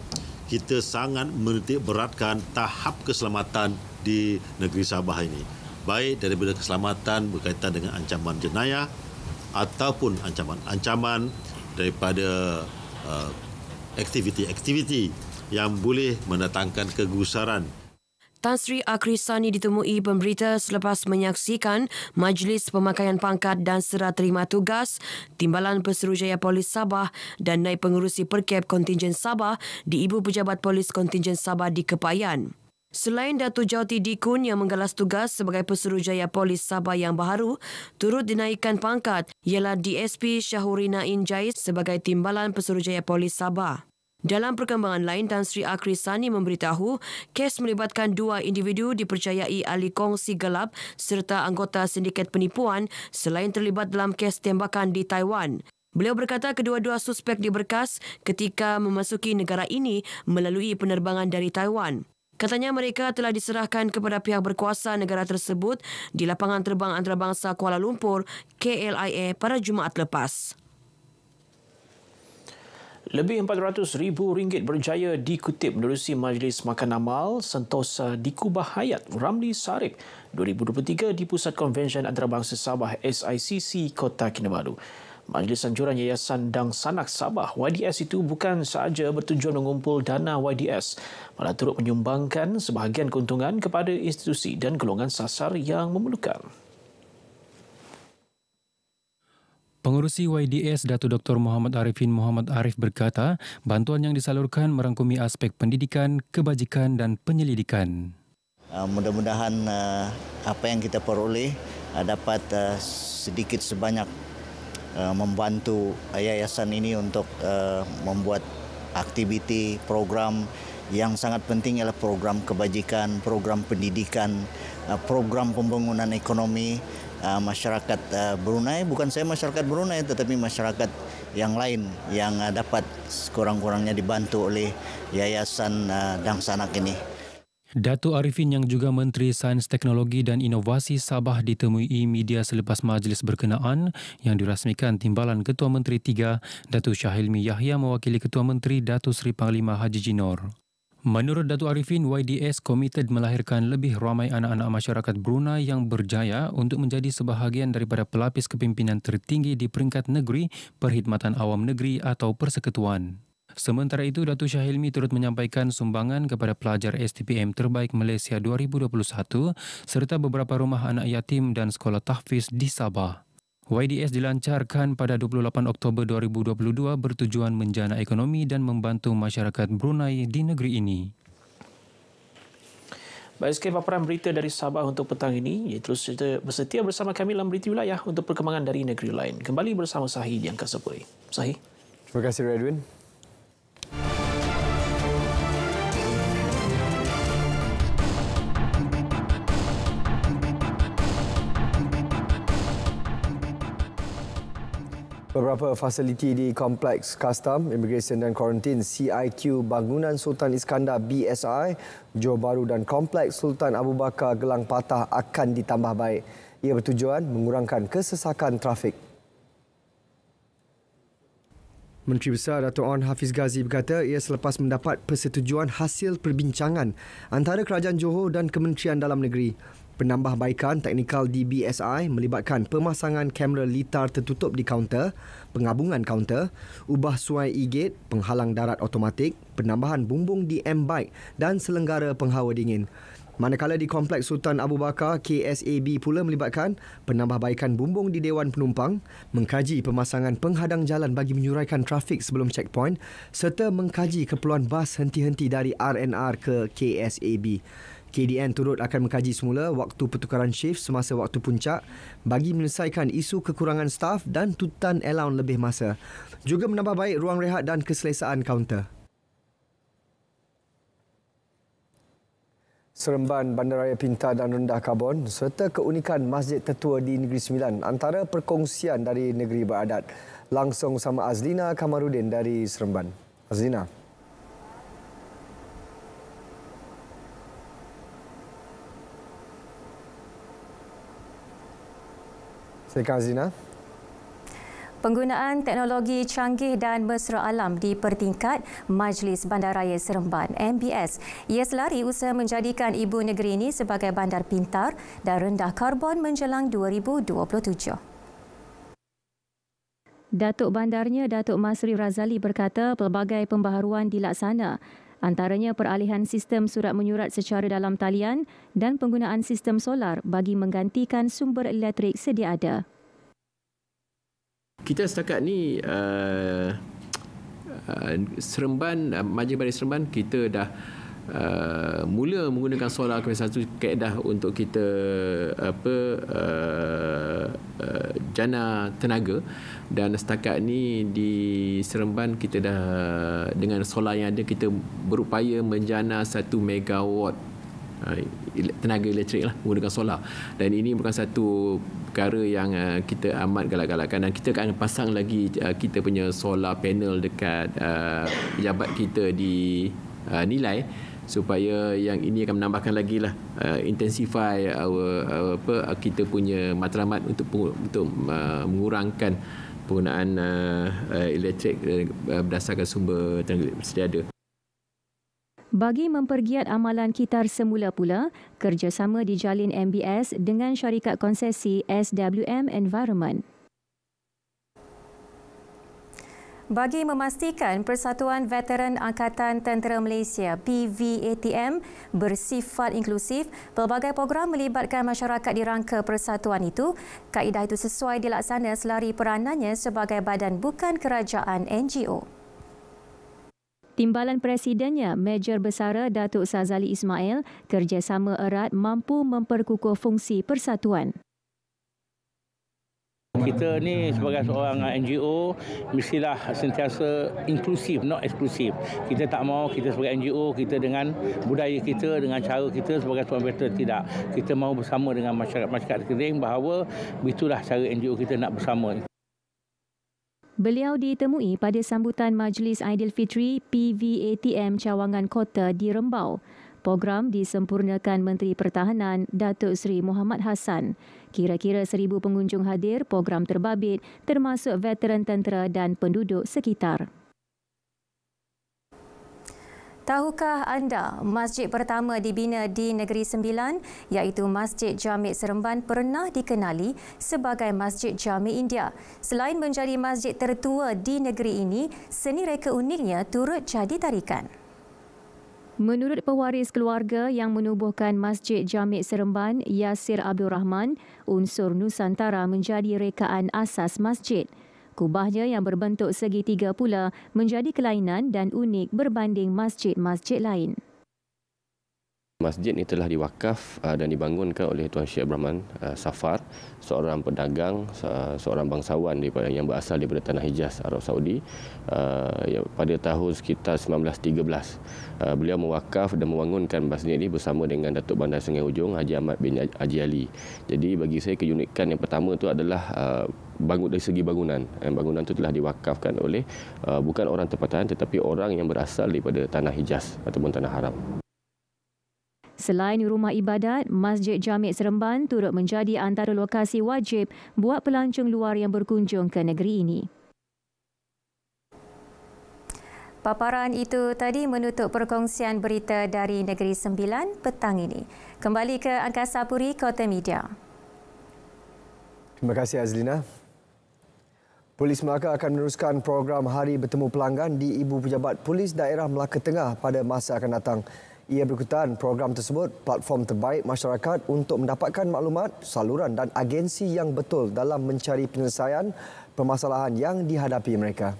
kita sangat menitik beratkan tahap keselamatan di negeri Sabah ini baik daripada keselamatan berkaitan dengan ancaman jenayah ataupun ancaman-ancaman daripada uh, aktiviti-aktiviti yang boleh mendatangkan kegusaran. Tan Sri Akhri Sani ditemui pemberita selepas menyaksikan majlis pemakaian pangkat dan serah terima tugas Timbalan Peserujaya Polis Sabah dan Naib Pengurusi Perkep Kontingen Sabah di Ibu Pejabat Polis Kontingen Sabah di Kepayan. Selain Datu Jati Dikun yang menggalas tugas sebagai pesuruhjaya polis Sabah yang baharu, turut dinaikkan pangkat ialah DSP Syahurina Injais sebagai timbalan pesuruhjaya polis Sabah. Dalam perkembangan lain, Tan Sri Akri Sani memberitahu kes melibatkan dua individu dipercayai ahli kongsi gelap serta anggota sindiket penipuan selain terlibat dalam kes tembakan di Taiwan. Beliau berkata kedua-dua suspek diberkas ketika memasuki negara ini melalui penerbangan dari Taiwan. Katanya mereka telah diserahkan kepada pihak berkuasa negara tersebut di lapangan terbang antarabangsa Kuala Lumpur KLIA pada Jumaat lepas. Lebih rm ringgit berjaya dikutip melalui Majlis Makan Amal Sentosa di Kubah Hayat, Ramli Sarip 2023 di Pusat Konvensyen Antarabangsa Sabah SICC, Kota Kinabalu. Majlis Anjuran Yayasan Dang Sanak Sabah YDS itu bukan sahaja bertujuan mengumpul dana YDS malah turut menyumbangkan sebahagian keuntungan kepada institusi dan golongan sasar yang memerlukan. Pengurusi YDS Datu Dr. Muhammad Arifin Muhammad Arif berkata, bantuan yang disalurkan merangkumi aspek pendidikan, kebajikan dan penyelidikan. Ah, mudah-mudahan ah, apa yang kita peroleh ah, dapat sedikit sebanyak Eh, membantu yayasan ini untuk eh, membuat aktiviti program yang sangat penting adalah program kebajikan, program pendidikan, eh, program pembangunan ekonomi masyarakat Brunei bukan saya masyarakat Brunei tetapi masyarakat yang lain yang dapat kurang-kurangnya dibantu oleh yayasan Dangsanak ini. Datuk Arifin yang juga Menteri Sains Teknologi dan Inovasi Sabah ditemui media selepas majlis berkenaan yang dirasmikan timbalan Ketua Menteri III Datuk Syahilmi Yahya mewakili Ketua Menteri Datuk Seri Panglima Haji Jinor. Menurut Datuk Arifin, YDS komited melahirkan lebih ramai anak-anak masyarakat Brunei yang berjaya untuk menjadi sebahagian daripada pelapis kepimpinan tertinggi di peringkat negeri Perkhidmatan Awam Negeri atau Persekutuan. Sementara itu, Datu Syahilmi turut menyampaikan sumbangan kepada pelajar STPM terbaik Malaysia 2021 serta beberapa rumah anak yatim dan sekolah tahfiz di Sabah. YDS dilancarkan pada 28 Oktober 2022 bertujuan menjana ekonomi dan membantu masyarakat Brunei di negeri ini. Baik sekali paparan berita dari Sabah untuk petang ini. Ya, terus kita bersetia bersama kami dalam berita wilayah untuk perkembangan dari negeri lain. Kembali bersama Sahih yang Kasapoy. Sahih. Terima kasih Redwin. Beberapa fasiliti di Kompleks Kastam, Immigration dan Quarantine CIQ Bangunan Sultan Iskandar BSI, Johor Baru dan Kompleks Sultan Abu Bakar Gelang Patah akan ditambah baik. Ia bertujuan mengurangkan kesesakan trafik. Menteri Besar Dato' On Hafiz Ghazi berkata ia selepas mendapat persetujuan hasil perbincangan antara Kerajaan Johor dan Kementerian Dalam Negeri. Penambahbaikan teknikal DBSI melibatkan pemasangan kamera litar tertutup di kaunter, pengabungan kaunter, ubah suai e-gate, penghalang darat automatik, penambahan bumbung di M-bike dan selenggara penghawa dingin. Manakala di Kompleks Sultan Abu Bakar, KSAB pula melibatkan penambahbaikan bumbung di Dewan Penumpang, mengkaji pemasangan penghadang jalan bagi menyuraikan trafik sebelum checkpoint serta mengkaji keperluan bas henti-henti dari RNR ke KSAB. KDN turut akan mengkaji semula waktu pertukaran shift semasa waktu puncak bagi menyelesaikan isu kekurangan staf dan tuntutan allowance lebih masa. Juga menambah baik ruang rehat dan keselesaan kaunter. Seremban Bandaraya Pintar dan Rendah Karbon serta keunikan Masjid Tertua di Negeri Sembilan antara perkongsian dari negeri beradat. Langsung sama Azlina Kamarudin dari Seremban. Azlina. Saya Azlina. Azlina penggunaan teknologi canggih dan mesra alam di pertingkat Majlis Bandaraya Seremban MBS. Ia selari usaha menjadikan ibu negeri ini sebagai bandar pintar dan rendah karbon menjelang 2027. Datuk Bandarnya Datuk Masri Razali berkata pelbagai pembaharuan dilaksana antaranya peralihan sistem surat menyurat secara dalam talian dan penggunaan sistem solar bagi menggantikan sumber elektrik sedia ada kita setakat ni uh, uh, Seremban uh, Majlis Badan Seremban kita dah Uh, mula menggunakan solar kepada satu kaedah untuk kita apa uh, uh, jana tenaga dan setakat ni di Seremban kita dah dengan solar yang ada kita berupaya menjana satu megawatt Ah, tenaga elektrik lah menggunakan solar dan ini bukan satu perkara yang ah, kita amat galak-galakkan dan kita akan pasang lagi ah, kita punya solar panel dekat uh, jabat kita di nilai supaya yang ini akan menambahkan lagi lah intensify our, our, apa, kita punya matlamat untuk, untuk mengurangkan penggunaan elektrik berdasarkan sumber tenaga sedia ada bagi mempergiat amalan kitar semula pula, kerjasama dijalin MBS dengan syarikat konsesi SWM Environment. Bagi memastikan Persatuan Veteran Angkatan Tentera Malaysia PVATM bersifat inklusif, pelbagai program melibatkan masyarakat di rangka persatuan itu. Kaedah itu sesuai dilaksana selari peranannya sebagai badan bukan kerajaan NGO. Timbalan Presidennya, Major Besara Datuk Sazali Ismail, kerjasama erat mampu memperkukuh fungsi persatuan. Kita ni sebagai seorang NGO mestilah sentiasa inklusif, not eksklusif. Kita tak mahu kita sebagai NGO, kita dengan budaya kita, dengan cara kita sebagai tuan better, tidak. Kita mahu bersama dengan masyarakat-masyarakat kering bahawa itulah cara NGO kita nak bersama. Beliau ditemui pada sambutan Majlis Aidilfitri PVATM Cawangan Kota di Rembau. Program disempurnakan Menteri Pertahanan Datuk Seri Muhammad Hassan. Kira-kira seribu pengunjung hadir program terbabit termasuk veteran tentera dan penduduk sekitar. Tahukah anda masjid pertama dibina di Negeri Sembilan iaitu Masjid Jamik Seremban pernah dikenali sebagai Masjid Jamik India. Selain menjadi masjid tertua di negeri ini, seni reka uniknya turut jadi tarikan. Menurut pewaris keluarga yang menubuhkan Masjid Jamik Seremban, Yasir Abdul Rahman, unsur Nusantara menjadi rekaan asas masjid. Kubahnya yang berbentuk segitiga pula menjadi kelainan dan unik berbanding masjid-masjid lain. Masjid ini telah diwakaf uh, dan dibangunkan oleh Tuan Syed Abrahman uh, Safar, seorang pedagang, uh, seorang bangsawan yang berasal daripada Tanah Hijaz, Arab Saudi ya, pada tahun sekitar 1913. Beliau mewakaf dan membangunkan masjid ini bersama dengan Datuk Bandar Sungai Ujung, Haji Ahmad bin Haji Ali. Jadi bagi saya keunikan yang pertama itu adalah bangun dari segi bangunan dan eh, bangunan itu telah diwakafkan oleh uh, bukan orang tempatan tetapi orang yang berasal daripada tanah Hijaz ataupun tanah haram. Selain rumah ibadat, Masjid Jamik Seremban turut menjadi antara lokasi wajib buat pelancong luar yang berkunjung ke negeri ini. Paparan itu tadi menutup perkongsian berita dari Negeri Sembilan petang ini. Kembali ke Angkasa Puri, Kota Media. Terima kasih Azlina. Polis Melaka akan meneruskan program Hari Bertemu Pelanggan di Ibu Pejabat Polis Daerah Melaka Tengah pada masa akan datang. Ia berikutan program tersebut platform terbaik masyarakat untuk mendapatkan maklumat, saluran dan agensi yang betul dalam mencari penyelesaian permasalahan yang dihadapi mereka.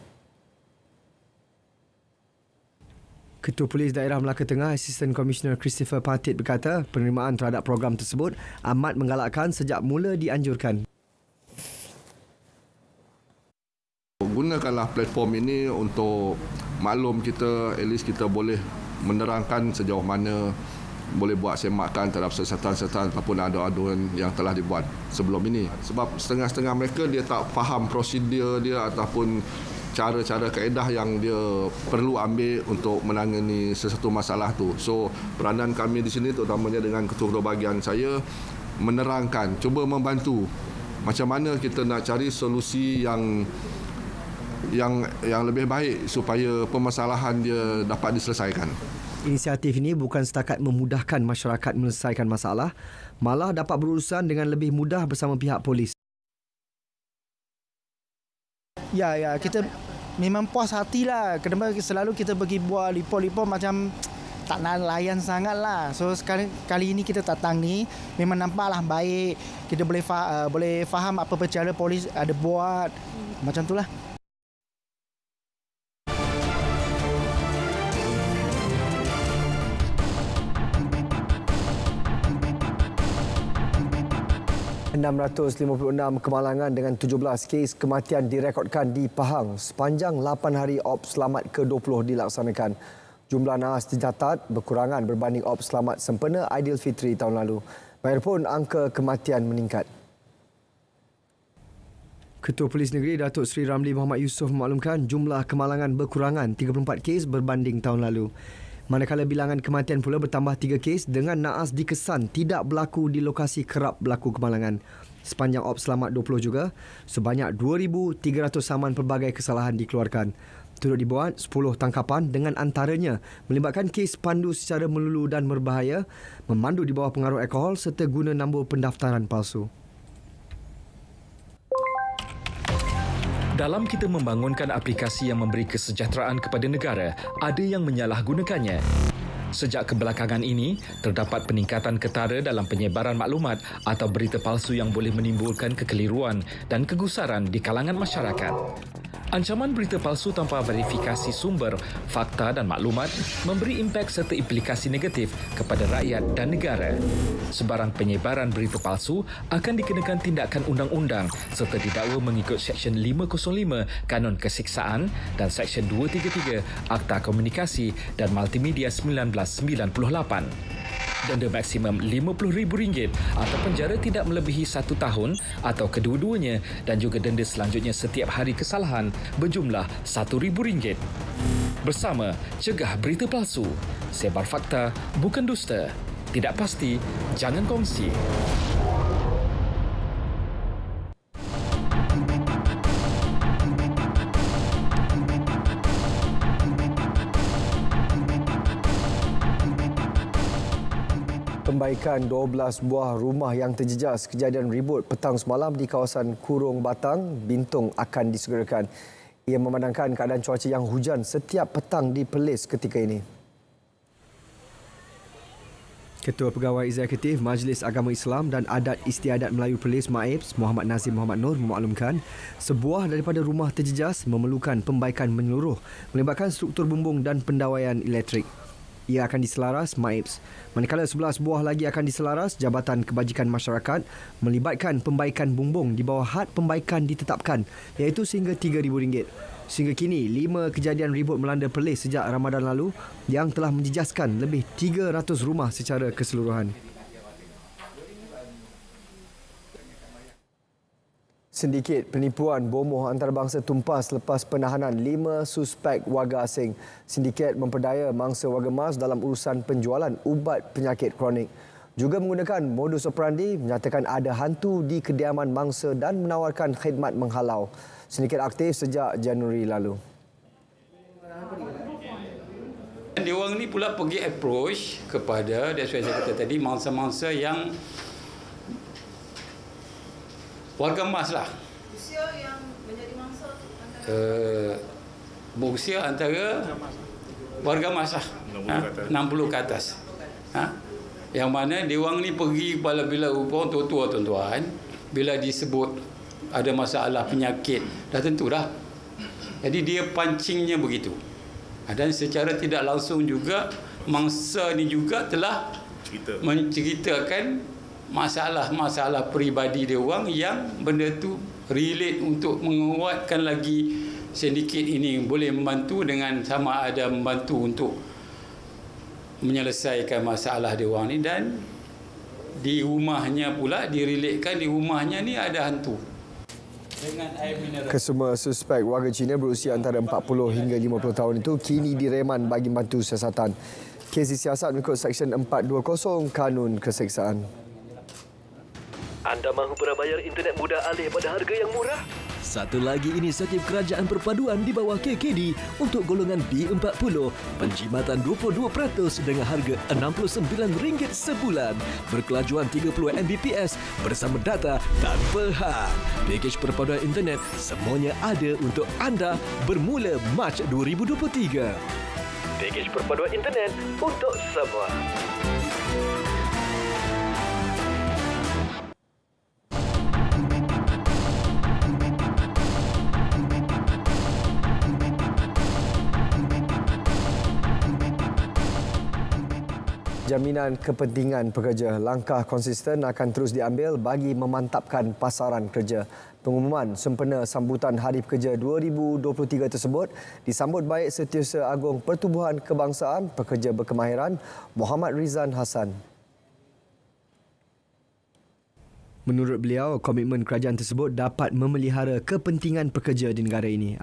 Ketua Polis Daerah Melaka Tengah, Assistant Commissioner Christopher Patit berkata penerimaan terhadap program tersebut amat menggalakkan sejak mula dianjurkan. gunakanlah platform ini untuk maklum kita at least kita boleh menerangkan sejauh mana boleh buat semakan terhadap sesetan sesatan ataupun aduan-aduan yang telah dibuat sebelum ini sebab setengah-setengah mereka dia tak faham prosedur dia ataupun cara-cara kaedah yang dia perlu ambil untuk menangani sesuatu masalah tu. So, peranan kami di sini terutamanya dengan ketua-ketua bahagian saya menerangkan, cuba membantu macam mana kita nak cari solusi yang yang yang lebih baik supaya permasalahan dia dapat diselesaikan. Inisiatif ini bukan setakat memudahkan masyarakat menyelesaikan masalah, malah dapat berurusan dengan lebih mudah bersama pihak polis. Ya, ya, kita memang puas lah Kenapa selalu kita pergi buat lipo-lipo macam tak nak layan sangat lah. So sekarang kali ini kita datang ni memang nampaklah baik. Kita boleh fa- eh, boleh faham apa cara polis ada buat macam tu lah. 656 kemalangan dengan 17 kes kematian direkodkan di Pahang sepanjang 8 hari op selamat ke-20 dilaksanakan. Jumlah naas dicatat berkurangan berbanding op selamat sempena Aidilfitri tahun lalu. Walaupun angka kematian meningkat. Ketua Polis Negeri Datuk Seri Ramli Muhammad Yusof memaklumkan jumlah kemalangan berkurangan 34 kes berbanding tahun lalu. Manakala bilangan kematian pula bertambah 3 kes dengan naas dikesan tidak berlaku di lokasi kerap berlaku kemalangan. Sepanjang op selamat 20 juga, sebanyak 2,300 saman pelbagai kesalahan dikeluarkan. Turut dibuat 10 tangkapan dengan antaranya melibatkan kes pandu secara melulu dan berbahaya, memandu di bawah pengaruh alkohol serta guna nombor pendaftaran palsu. Dalam kita membangunkan aplikasi yang memberi kesejahteraan kepada negara, ada yang menyalahgunakannya. Sejak kebelakangan ini, terdapat peningkatan ketara dalam penyebaran maklumat atau berita palsu yang boleh menimbulkan kekeliruan dan kegusaran di kalangan masyarakat. Ancaman berita palsu tanpa verifikasi sumber, fakta dan maklumat memberi impak serta implikasi negatif kepada rakyat dan negara. Sebarang penyebaran berita palsu akan dikenakan tindakan undang-undang serta didakwa mengikut Seksyen 505 Kanun Kesiksaan dan Seksyen 233 Akta Komunikasi dan Multimedia 1998. Denda maksimum RM50,000 atau penjara tidak melebihi satu tahun atau kedua-duanya dan juga denda selanjutnya setiap hari kesalahan berjumlah RM1,000. Bersama, cegah berita palsu. Sebar fakta, bukan dusta. Tidak pasti, jangan kongsi. membaikan 12 buah rumah yang terjejas kejadian ribut petang semalam di kawasan Kurung Batang, Bintung akan disegerakan. Ia memandangkan keadaan cuaca yang hujan setiap petang di Perlis ketika ini. Ketua Pegawai Eksekutif Majlis Agama Islam dan Adat Istiadat Melayu Perlis Maibs Muhammad Nazim Muhammad Nur memaklumkan sebuah daripada rumah terjejas memerlukan pembaikan menyeluruh melibatkan struktur bumbung dan pendawaian elektrik ia akan diselaras MAIPS. Manakala 11 buah lagi akan diselaras Jabatan Kebajikan Masyarakat melibatkan pembaikan bumbung di bawah had pembaikan ditetapkan iaitu sehingga RM3,000. Sehingga kini, lima kejadian ribut melanda Perlis sejak Ramadan lalu yang telah menjejaskan lebih 300 rumah secara keseluruhan. Sindiket penipuan bomoh antarabangsa tumpas lepas penahanan lima suspek warga asing. Sindiket memperdaya mangsa warga emas dalam urusan penjualan ubat penyakit kronik. Juga menggunakan modus operandi menyatakan ada hantu di kediaman mangsa dan menawarkan khidmat menghalau. Sindiket aktif sejak Januari lalu. Dia orang ni pula pergi approach kepada, dia sudah kata tadi, mangsa-mangsa yang warga emas lah. Usia yang menjadi mangsa antara? Uh, eh, usia antara warga emas lah. 60, ha? ke atas. Ha? Yang mana diorang ni pergi kepala bila rupa tua-tua tuan-tuan. Bila disebut ada masalah penyakit. Dah tentu dah. Jadi dia pancingnya begitu. Ha, dan secara tidak langsung juga mangsa ni juga telah Cerita. menceritakan masalah-masalah peribadi dia orang yang benda tu relate untuk menguatkan lagi sindiket ini boleh membantu dengan sama ada membantu untuk menyelesaikan masalah dia orang ni dan di rumahnya pula dirilekkan di rumahnya ni ada hantu Kesemua suspek warga China berusia antara 40 hingga 50 tahun itu kini direman bagi membantu siasatan. Kes disiasat mengikut Seksyen 420 Kanun Keseksaan. Anda mahu pernah bayar internet mudah alih pada harga yang murah? Satu lagi inisiatif kerajaan perpaduan di bawah KKD untuk golongan B40, penjimatan 22% dengan harga RM69 sebulan. Berkelajuan 30 Mbps bersama data dan hak. Pakej perpaduan internet semuanya ada untuk anda bermula Mac 2023. Pakej perpaduan internet untuk semua. Jaminan kepentingan pekerja langkah konsisten akan terus diambil bagi memantapkan pasaran kerja. Pengumuman sempena sambutan Hari Pekerja 2023 tersebut disambut baik Setiausaha Agong Pertubuhan Kebangsaan Pekerja Berkemahiran Muhammad Rizan Hasan. Menurut beliau, komitmen kerajaan tersebut dapat memelihara kepentingan pekerja di negara ini.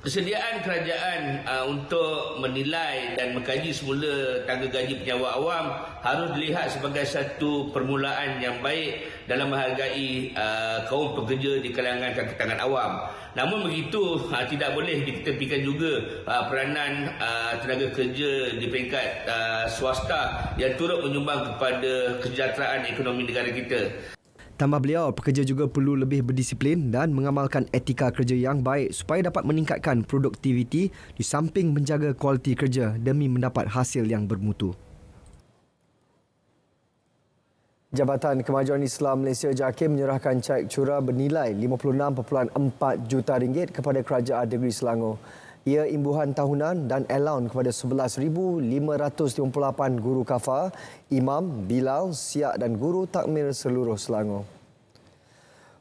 Kesediaan kerajaan uh, untuk menilai dan mengkaji semula tangga gaji penyewa awam harus dilihat sebagai satu permulaan yang baik dalam menghargai uh, kaum pekerja di kalangan kaki tangan awam. Namun begitu, uh, tidak boleh diketepikan juga uh, peranan uh, tenaga kerja di peringkat uh, swasta yang turut menyumbang kepada kesejahteraan ekonomi negara kita. Tambah beliau, pekerja juga perlu lebih berdisiplin dan mengamalkan etika kerja yang baik supaya dapat meningkatkan produktiviti di samping menjaga kualiti kerja demi mendapat hasil yang bermutu. Jabatan Kemajuan Islam Malaysia JAKIM menyerahkan cek curah bernilai 56.4 juta ringgit kepada Kerajaan Negeri Selangor ia imbuhan tahunan dan allowance kepada 11,558 guru kafar, imam, bilal, siak dan guru takmir seluruh Selangor.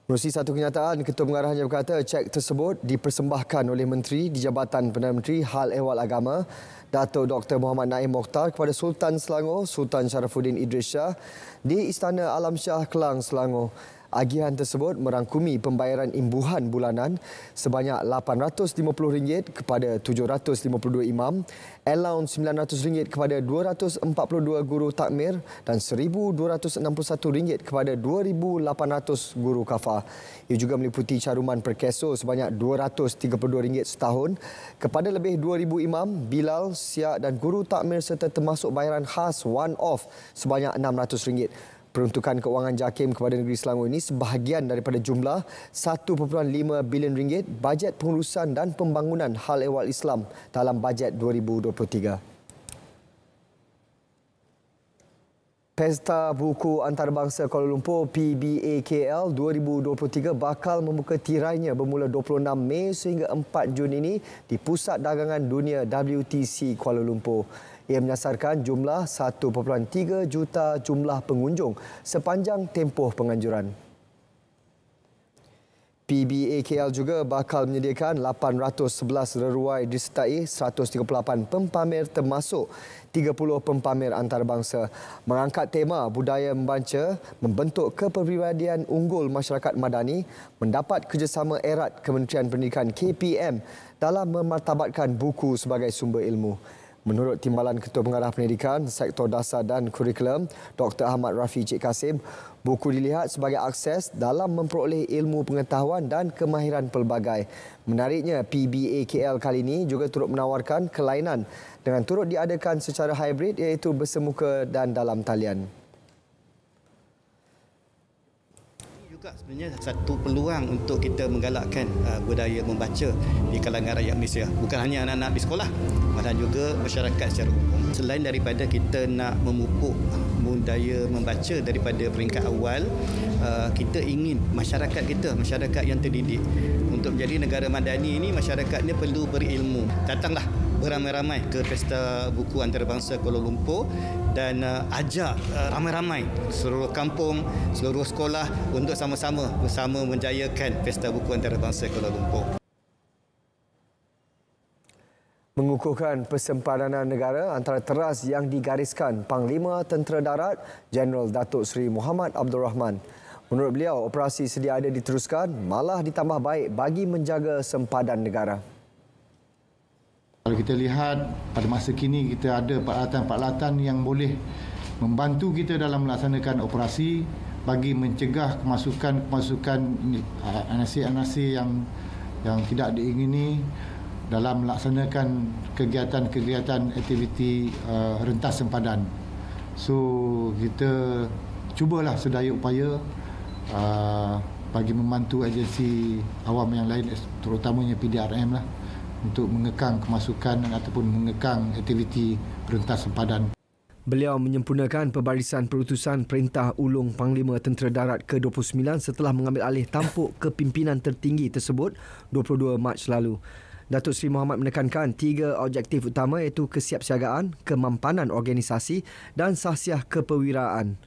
Menerusi satu kenyataan, Ketua Pengarahannya berkata cek tersebut dipersembahkan oleh Menteri di Jabatan Perdana Menteri Hal Ehwal Agama, datuk Dr. Muhammad Naim Mokhtar kepada Sultan Selangor, Sultan Syarafuddin Idris Shah di Istana Alam Shah, Kelang, Selangor. Agihan tersebut merangkumi pembayaran imbuhan bulanan sebanyak RM850 kepada 752 imam, allowance RM900 kepada 242 guru takmir dan RM1,261 kepada 2,800 guru kafah. Ia juga meliputi caruman perkeso sebanyak RM232 setahun kepada lebih 2,000 imam, bilal, siak dan guru takmir serta termasuk bayaran khas one-off sebanyak RM600 peruntukan keuangan JAKIM kepada negeri Selangor ini sebahagian daripada jumlah 1.5 bilion ringgit bajet pengurusan dan pembangunan hal ehwal Islam dalam bajet 2023. Pesta Buku Antarabangsa Kuala Lumpur PBAKL 2023 bakal membuka tirainya bermula 26 Mei sehingga 4 Jun ini di Pusat Dagangan Dunia WTC Kuala Lumpur. Ia menyasarkan jumlah 1.3 juta jumlah pengunjung sepanjang tempoh penganjuran. PBAKL juga bakal menyediakan 811 reruai disertai 138 pempamer termasuk 30 pempamer antarabangsa mengangkat tema budaya membaca membentuk kepribadian unggul masyarakat madani mendapat kerjasama erat Kementerian Pendidikan KPM dalam memartabatkan buku sebagai sumber ilmu. Menurut Timbalan Ketua Pengarah Pendidikan Sektor Dasar dan Kurikulum Dr. Ahmad Rafi Cik Kasim, buku dilihat sebagai akses dalam memperoleh ilmu pengetahuan dan kemahiran pelbagai. Menariknya, PBAKL kali ini juga turut menawarkan kelainan dengan turut diadakan secara hybrid iaitu bersemuka dan dalam talian. juga sebenarnya satu peluang untuk kita menggalakkan uh, budaya membaca di kalangan rakyat Malaysia. Bukan hanya anak-anak di sekolah, malah juga masyarakat secara umum. Selain daripada kita nak memupuk uh, budaya membaca daripada peringkat awal, uh, kita ingin masyarakat kita, masyarakat yang terdidik, untuk menjadi negara madani ini masyarakatnya perlu berilmu. Datanglah beramai-ramai ke pesta buku antarabangsa Kuala Lumpur dan uh, ajak uh, ramai-ramai seluruh kampung, seluruh sekolah untuk sama-sama bersama menjayakan pesta buku antarabangsa Kuala Lumpur. Mengukuhkan persempadanan negara antara teras yang digariskan Panglima Tentera Darat Jeneral Datuk Seri Muhammad Abdul Rahman Menurut beliau, operasi sedia ada diteruskan malah ditambah baik bagi menjaga sempadan negara. Kalau kita lihat pada masa kini kita ada peralatan-peralatan yang boleh membantu kita dalam melaksanakan operasi bagi mencegah kemasukan-kemasukan eh, anasi-anasi yang yang tidak diingini dalam melaksanakan kegiatan-kegiatan aktiviti eh, rentas sempadan. So kita cubalah sedaya upaya Ah, bagi membantu agensi awam yang lain terutamanya PDRM lah untuk mengekang kemasukan ataupun mengekang aktiviti rentas sempadan. Beliau menyempurnakan pembarisan perutusan Perintah Ulung Panglima Tentera Darat ke-29 setelah mengambil alih tampuk kepimpinan tertinggi tersebut 22 Mac lalu. Datuk Seri Muhammad menekankan tiga objektif utama iaitu kesiapsiagaan, kemampanan organisasi dan sahsiah kepewiraan.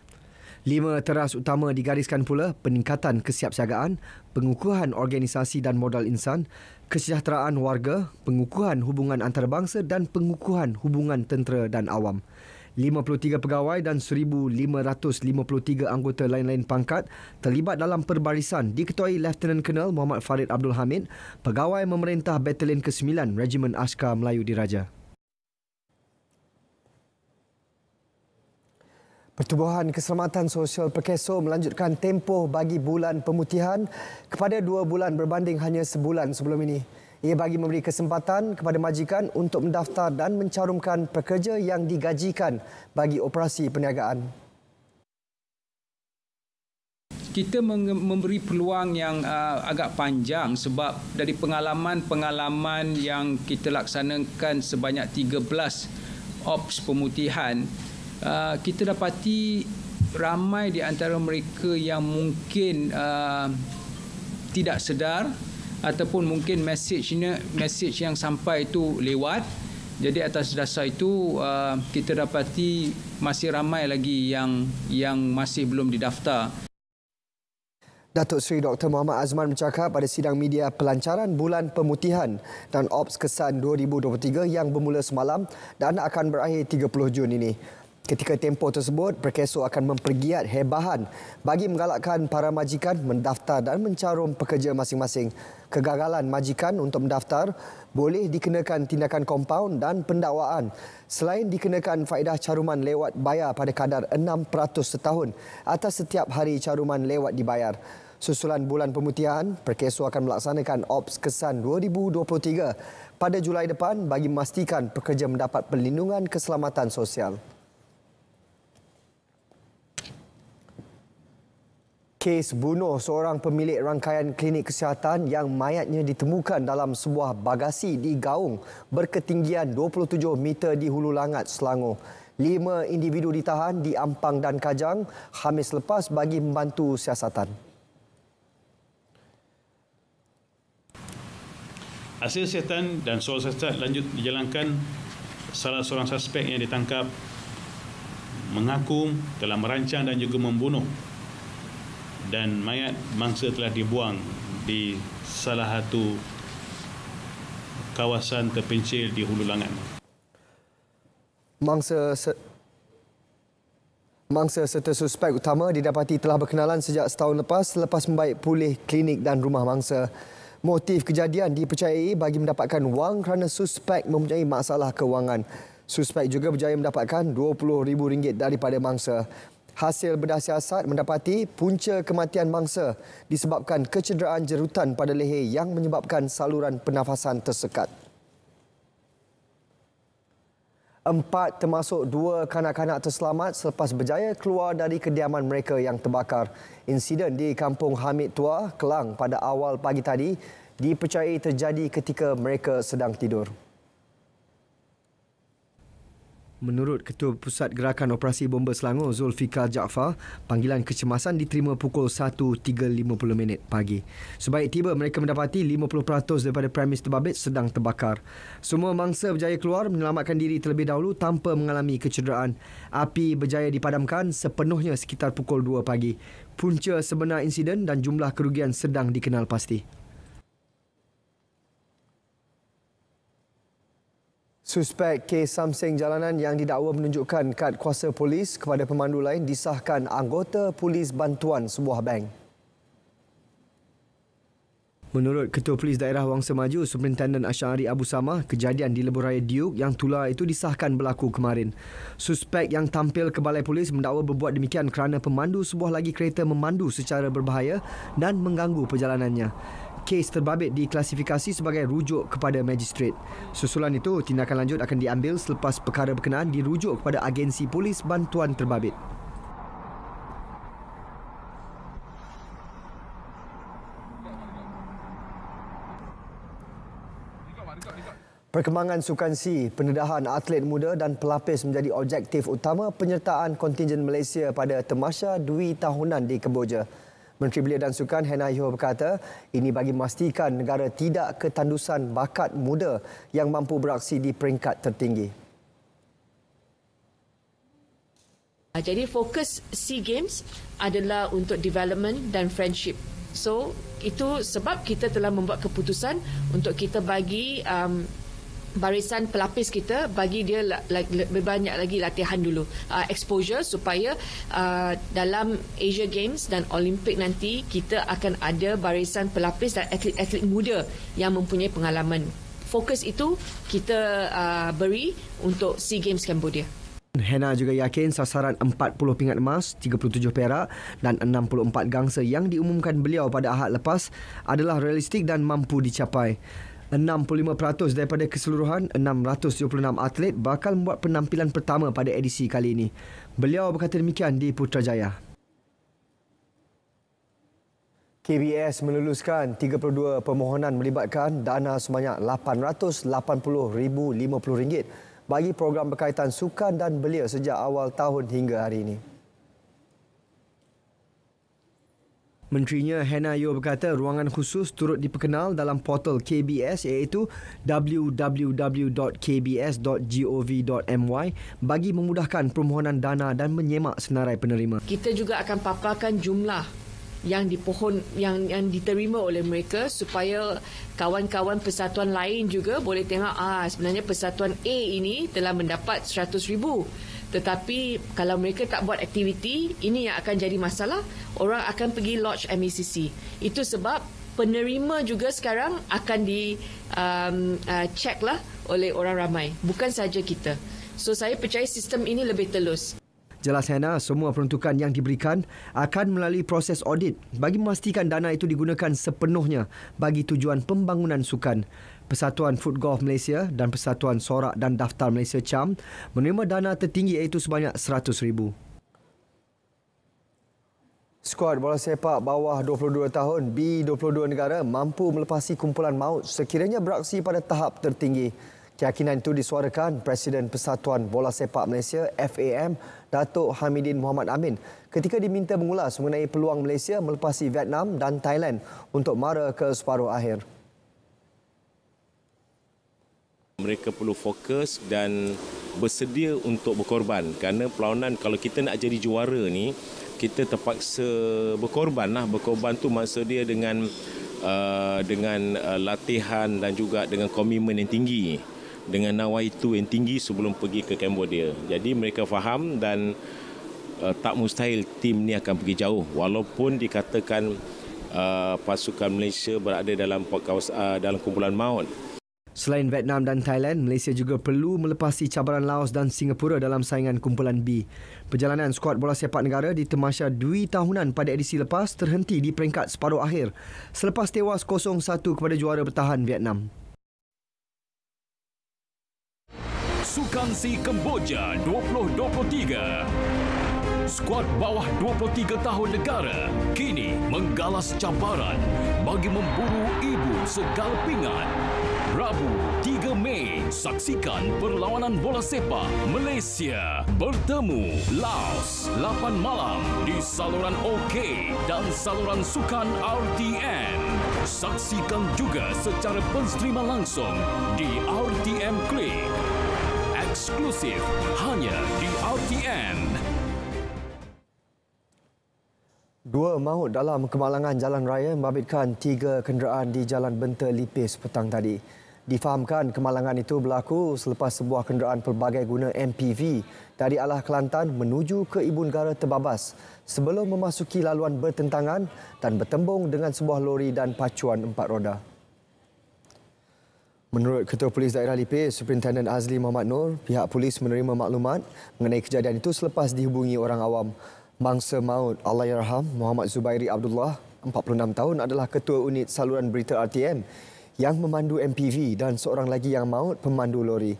Lima teras utama digariskan pula peningkatan kesiapsiagaan, pengukuhan organisasi dan modal insan, kesejahteraan warga, pengukuhan hubungan antarabangsa dan pengukuhan hubungan tentera dan awam. 53 pegawai dan 1553 anggota lain-lain pangkat terlibat dalam perbarisan diketuai Lieutenant Colonel Muhammad Farid Abdul Hamid, pegawai memerintah Batalion ke-9 Regimen Askar Melayu Diraja. Pertubuhan Keselamatan Sosial Perkeso melanjutkan tempoh bagi bulan pemutihan kepada dua bulan berbanding hanya sebulan sebelum ini. Ia bagi memberi kesempatan kepada majikan untuk mendaftar dan mencarumkan pekerja yang digajikan bagi operasi perniagaan. Kita memberi peluang yang uh, agak panjang sebab dari pengalaman-pengalaman yang kita laksanakan sebanyak 13 ops pemutihan uh, kita dapati ramai di antara mereka yang mungkin uh, tidak sedar ataupun mungkin message message yang sampai itu lewat jadi atas dasar itu uh, kita dapati masih ramai lagi yang yang masih belum didaftar Datuk Seri Dr. Muhammad Azman bercakap pada sidang media pelancaran bulan pemutihan dan Ops Kesan 2023 yang bermula semalam dan akan berakhir 30 Jun ini. Ketika tempoh tersebut, Perkeso akan mempergiat hebahan bagi menggalakkan para majikan mendaftar dan mencarum pekerja masing-masing. Kegagalan majikan untuk mendaftar boleh dikenakan tindakan kompaun dan pendakwaan. Selain dikenakan faedah caruman lewat bayar pada kadar 6% setahun atas setiap hari caruman lewat dibayar. Susulan bulan pemutihan, Perkeso akan melaksanakan Ops Kesan 2023 pada Julai depan bagi memastikan pekerja mendapat perlindungan keselamatan sosial. kes bunuh seorang pemilik rangkaian klinik kesihatan yang mayatnya ditemukan dalam sebuah bagasi di Gaung berketinggian 27 meter di Hulu Langat, Selangor. Lima individu ditahan di Ampang dan Kajang, Hamis lepas bagi membantu siasatan. Hasil siasatan dan soal siasat lanjut dijalankan salah seorang suspek yang ditangkap mengaku telah merancang dan juga membunuh dan mayat mangsa telah dibuang di salah satu kawasan terpencil di Hulu Langat. Mangsa se- mangsa serta suspek utama didapati telah berkenalan sejak setahun lepas selepas membaik pulih klinik dan rumah mangsa. Motif kejadian dipercayai bagi mendapatkan wang kerana suspek mempunyai masalah kewangan. Suspek juga berjaya mendapatkan RM20,000 daripada mangsa hasil bedah siasat mendapati punca kematian mangsa disebabkan kecederaan jerutan pada leher yang menyebabkan saluran pernafasan tersekat. Empat termasuk dua kanak-kanak terselamat selepas berjaya keluar dari kediaman mereka yang terbakar. Insiden di Kampung Hamid Tua, Kelang pada awal pagi tadi dipercayai terjadi ketika mereka sedang tidur. Menurut Ketua Pusat Gerakan Operasi Bomber Selangor Zulfikar Jaafar, panggilan kecemasan diterima pukul 1.350 minit pagi. Sebaik tiba mereka mendapati 50% daripada premis terbabit sedang terbakar. Semua mangsa berjaya keluar menyelamatkan diri terlebih dahulu tanpa mengalami kecederaan. Api berjaya dipadamkan sepenuhnya sekitar pukul 2 pagi. Punca sebenar insiden dan jumlah kerugian sedang dikenal pasti. Suspek kes Samseng Jalanan yang didakwa menunjukkan kad kuasa polis kepada pemandu lain disahkan anggota polis bantuan sebuah bank. Menurut Ketua Polis Daerah Wangsa Maju, Superintendent Asyari Abu Samah, kejadian di Lebuh Raya Duke yang tular itu disahkan berlaku kemarin. Suspek yang tampil ke balai polis mendakwa berbuat demikian kerana pemandu sebuah lagi kereta memandu secara berbahaya dan mengganggu perjalanannya. Kes terbabit diklasifikasi sebagai rujuk kepada magistrate. Susulan itu, tindakan lanjut akan diambil selepas perkara berkenaan dirujuk kepada agensi polis bantuan terbabit. Perkembangan sukan C, pendedahan atlet muda dan pelapis menjadi objektif utama penyertaan kontingen Malaysia pada Temasha Dwi Tahunan di Kemboja. Menteri Belia dan Sukan Hena Yeo berkata, ini bagi memastikan negara tidak ketandusan bakat muda yang mampu beraksi di peringkat tertinggi. Ah, jadi fokus SEA Games adalah untuk development dan friendship. So itu sebab kita telah membuat keputusan untuk kita bagi um, barisan pelapis kita bagi dia lebih banyak lagi latihan dulu uh, exposure supaya uh, dalam Asia Games dan Olimpik nanti kita akan ada barisan pelapis dan atlet-atlet muda yang mempunyai pengalaman fokus itu kita uh, beri untuk SEA Games Cambodia Hena juga yakin sasaran 40 pingat emas, 37 perak dan 64 gangsa yang diumumkan beliau pada Ahad lepas adalah realistik dan mampu dicapai. 65% daripada keseluruhan 676 atlet bakal membuat penampilan pertama pada edisi kali ini. Beliau berkata demikian di Putrajaya. KBS meluluskan 32 permohonan melibatkan dana sebanyak RM880,050 bagi program berkaitan sukan dan belia sejak awal tahun hingga hari ini. Menterinya Hena Yeo berkata ruangan khusus turut diperkenal dalam portal KBS iaitu www.kbs.gov.my bagi memudahkan permohonan dana dan menyemak senarai penerima. Kita juga akan paparkan jumlah yang dipohon yang yang diterima oleh mereka supaya kawan-kawan persatuan lain juga boleh tengok ah sebenarnya persatuan A ini telah mendapat 100,000 tetapi kalau mereka tak buat aktiviti ini yang akan jadi masalah orang akan pergi lodge MACC itu sebab penerima juga sekarang akan di um, uh, check lah oleh orang ramai bukan saja kita so saya percaya sistem ini lebih telus Jelas Hana, semua peruntukan yang diberikan akan melalui proses audit bagi memastikan dana itu digunakan sepenuhnya bagi tujuan pembangunan sukan. Persatuan Foot Golf Malaysia dan Persatuan Sorak dan Daftar Malaysia CAM menerima dana tertinggi iaitu sebanyak RM100,000. Skuad bola sepak bawah 22 tahun B22 negara mampu melepasi kumpulan maut sekiranya beraksi pada tahap tertinggi. Keyakinan itu disuarakan Presiden Persatuan Bola Sepak Malaysia FAM Datuk Hamidin Muhammad Amin ketika diminta mengulas mengenai peluang Malaysia melepasi Vietnam dan Thailand untuk mara ke separuh akhir mereka perlu fokus dan bersedia untuk berkorban kerana perlawanan kalau kita nak jadi juara ni kita terpaksa berkorban lah berkorban tu maksud dia dengan uh, dengan uh, latihan dan juga dengan komitmen yang tinggi dengan nawaitu yang tinggi sebelum pergi ke Cambodia jadi mereka faham dan uh, tak mustahil tim ni akan pergi jauh walaupun dikatakan uh, pasukan Malaysia berada dalam uh, dalam kumpulan maut Selain Vietnam dan Thailand, Malaysia juga perlu melepasi cabaran Laos dan Singapura dalam saingan kumpulan B. Perjalanan skuad bola sepak negara di temasya dui tahunan pada edisi lepas terhenti di peringkat separuh akhir selepas tewas 0-1 kepada juara bertahan Vietnam. Sukansi Kemboja 2023 Skuad bawah 23 tahun negara kini menggalas cabaran bagi memburu ibu segala pingat Rabu 3 Mei saksikan perlawanan bola sepak Malaysia bertemu Laos 8 malam di saluran OK dan saluran sukan RTM. Saksikan juga secara penstrima langsung di RTM Click. Eksklusif hanya di RTM. Dua maut dalam kemalangan jalan raya membabitkan tiga kenderaan di Jalan Benta Lipis petang tadi. Difahamkan kemalangan itu berlaku selepas sebuah kenderaan pelbagai guna MPV dari Alah Kelantan menuju ke Ibu Negara terbabas sebelum memasuki laluan bertentangan dan bertembung dengan sebuah lori dan pacuan empat roda. Menurut Ketua Polis Daerah Lipis, Superintendent Azli Muhammad Nur, pihak polis menerima maklumat mengenai kejadian itu selepas dihubungi orang awam. Mangsa maut Allahyarham Muhammad Zubairi Abdullah, 46 tahun adalah Ketua Unit Saluran Berita RTM yang memandu MPV dan seorang lagi yang maut pemandu lori.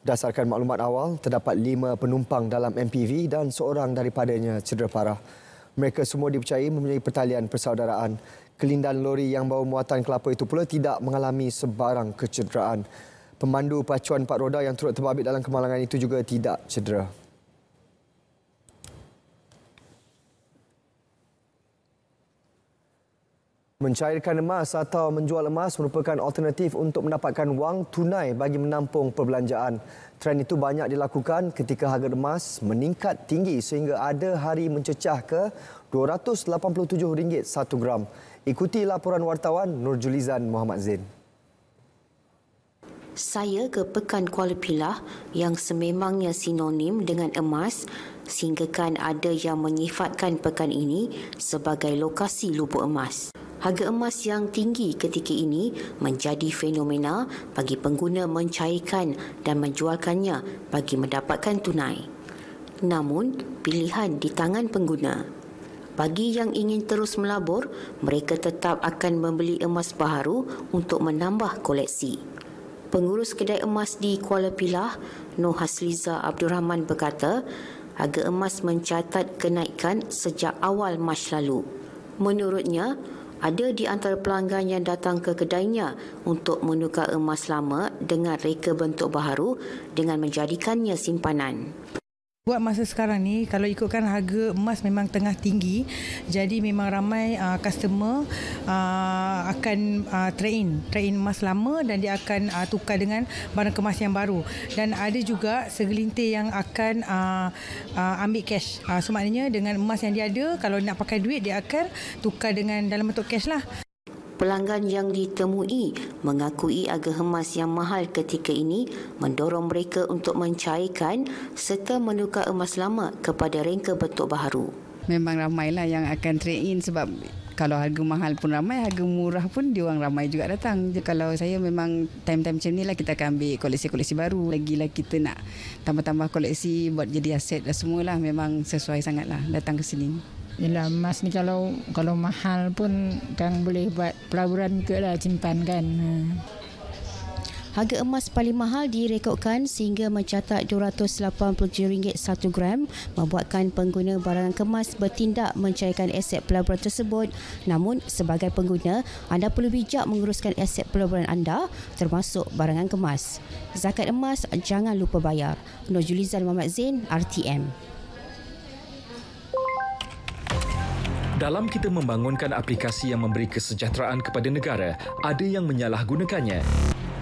Berdasarkan maklumat awal, terdapat lima penumpang dalam MPV dan seorang daripadanya cedera parah. Mereka semua dipercayai mempunyai pertalian persaudaraan. Kelindan lori yang bawa muatan kelapa itu pula tidak mengalami sebarang kecederaan. Pemandu pacuan empat roda yang turut terbabit dalam kemalangan itu juga tidak cedera. Mencairkan emas atau menjual emas merupakan alternatif untuk mendapatkan wang tunai bagi menampung perbelanjaan. Tren itu banyak dilakukan ketika harga emas meningkat tinggi sehingga ada hari mencecah ke RM287 satu gram. Ikuti laporan wartawan Nur Julizan Muhammad Zain. Saya ke Pekan Kuala Pilah yang sememangnya sinonim dengan emas sehinggakan ada yang menyifatkan pekan ini sebagai lokasi lubuk emas. Harga emas yang tinggi ketika ini menjadi fenomena bagi pengguna mencairkan dan menjualkannya bagi mendapatkan tunai. Namun, pilihan di tangan pengguna. Bagi yang ingin terus melabur, mereka tetap akan membeli emas baharu untuk menambah koleksi. Pengurus kedai emas di Kuala Pilah, Noh Hasliza Abdul Rahman berkata, harga emas mencatat kenaikan sejak awal Mac lalu. Menurutnya, ada di antara pelanggan yang datang ke kedainya untuk menukar emas lama dengan reka bentuk baharu dengan menjadikannya simpanan buat masa sekarang ni kalau ikutkan harga emas memang tengah tinggi jadi memang ramai uh, customer uh, akan uh, trade in trade in emas lama dan dia akan uh, tukar dengan barang kemas yang baru dan ada juga segelintir yang akan uh, uh, ambil cash uh, so maknanya dengan emas yang dia ada kalau nak pakai duit dia akan tukar dengan dalam bentuk cash lah pelanggan yang ditemui mengakui harga emas yang mahal ketika ini mendorong mereka untuk mencairkan serta menukar emas lama kepada rengka bentuk baru. Memang ramailah yang akan trade in sebab kalau harga mahal pun ramai, harga murah pun diorang ramai juga datang. Jadi kalau saya memang time-time macam ni lah kita akan ambil koleksi-koleksi baru. Lagilah kita nak tambah-tambah koleksi buat jadi aset dan lah semualah memang sesuai sangatlah datang ke sini. Yalah emas ni kalau kalau mahal pun kan boleh buat pelaburan ke lah simpan kan. Ha. Harga emas paling mahal direkodkan sehingga mencatat RM287 satu gram membuatkan pengguna barangan kemas bertindak mencairkan aset pelaburan tersebut. Namun, sebagai pengguna, anda perlu bijak menguruskan aset pelaburan anda termasuk barangan kemas. Zakat emas jangan lupa bayar. Nur Julizan Muhammad Zain, RTM. Dalam kita membangunkan aplikasi yang memberi kesejahteraan kepada negara, ada yang menyalahgunakannya.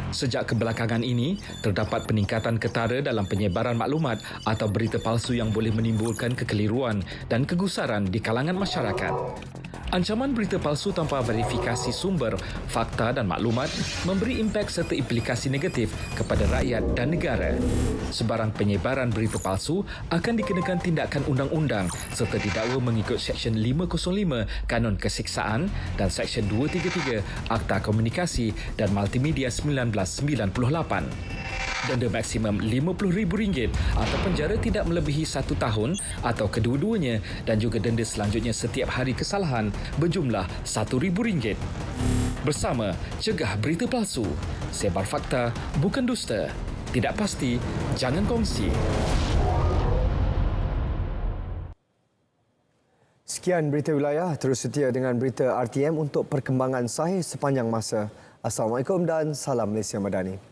Sejak kebelakangan ini, terdapat peningkatan ketara dalam penyebaran maklumat atau berita palsu yang boleh menimbulkan kekeliruan dan kegusaran di kalangan masyarakat. Ancaman berita palsu tanpa verifikasi sumber, fakta dan maklumat memberi impak serta implikasi negatif kepada rakyat dan negara. Sebarang penyebaran berita palsu akan dikenakan tindakan undang-undang serta didakwa mengikut Seksyen 505 Kanun Kesiksaan dan Seksyen 233 Akta Komunikasi dan Multimedia denda maksimum RM50,000 atau penjara tidak melebihi satu tahun atau kedua-duanya dan juga denda selanjutnya setiap hari kesalahan berjumlah RM1,000. Bersama, cegah berita palsu. Sebar fakta, bukan dusta. Tidak pasti, jangan kongsi. Sekian berita wilayah, terus setia dengan berita RTM untuk perkembangan sahih sepanjang masa. Assalamualaikum dan salam Malaysia Madani.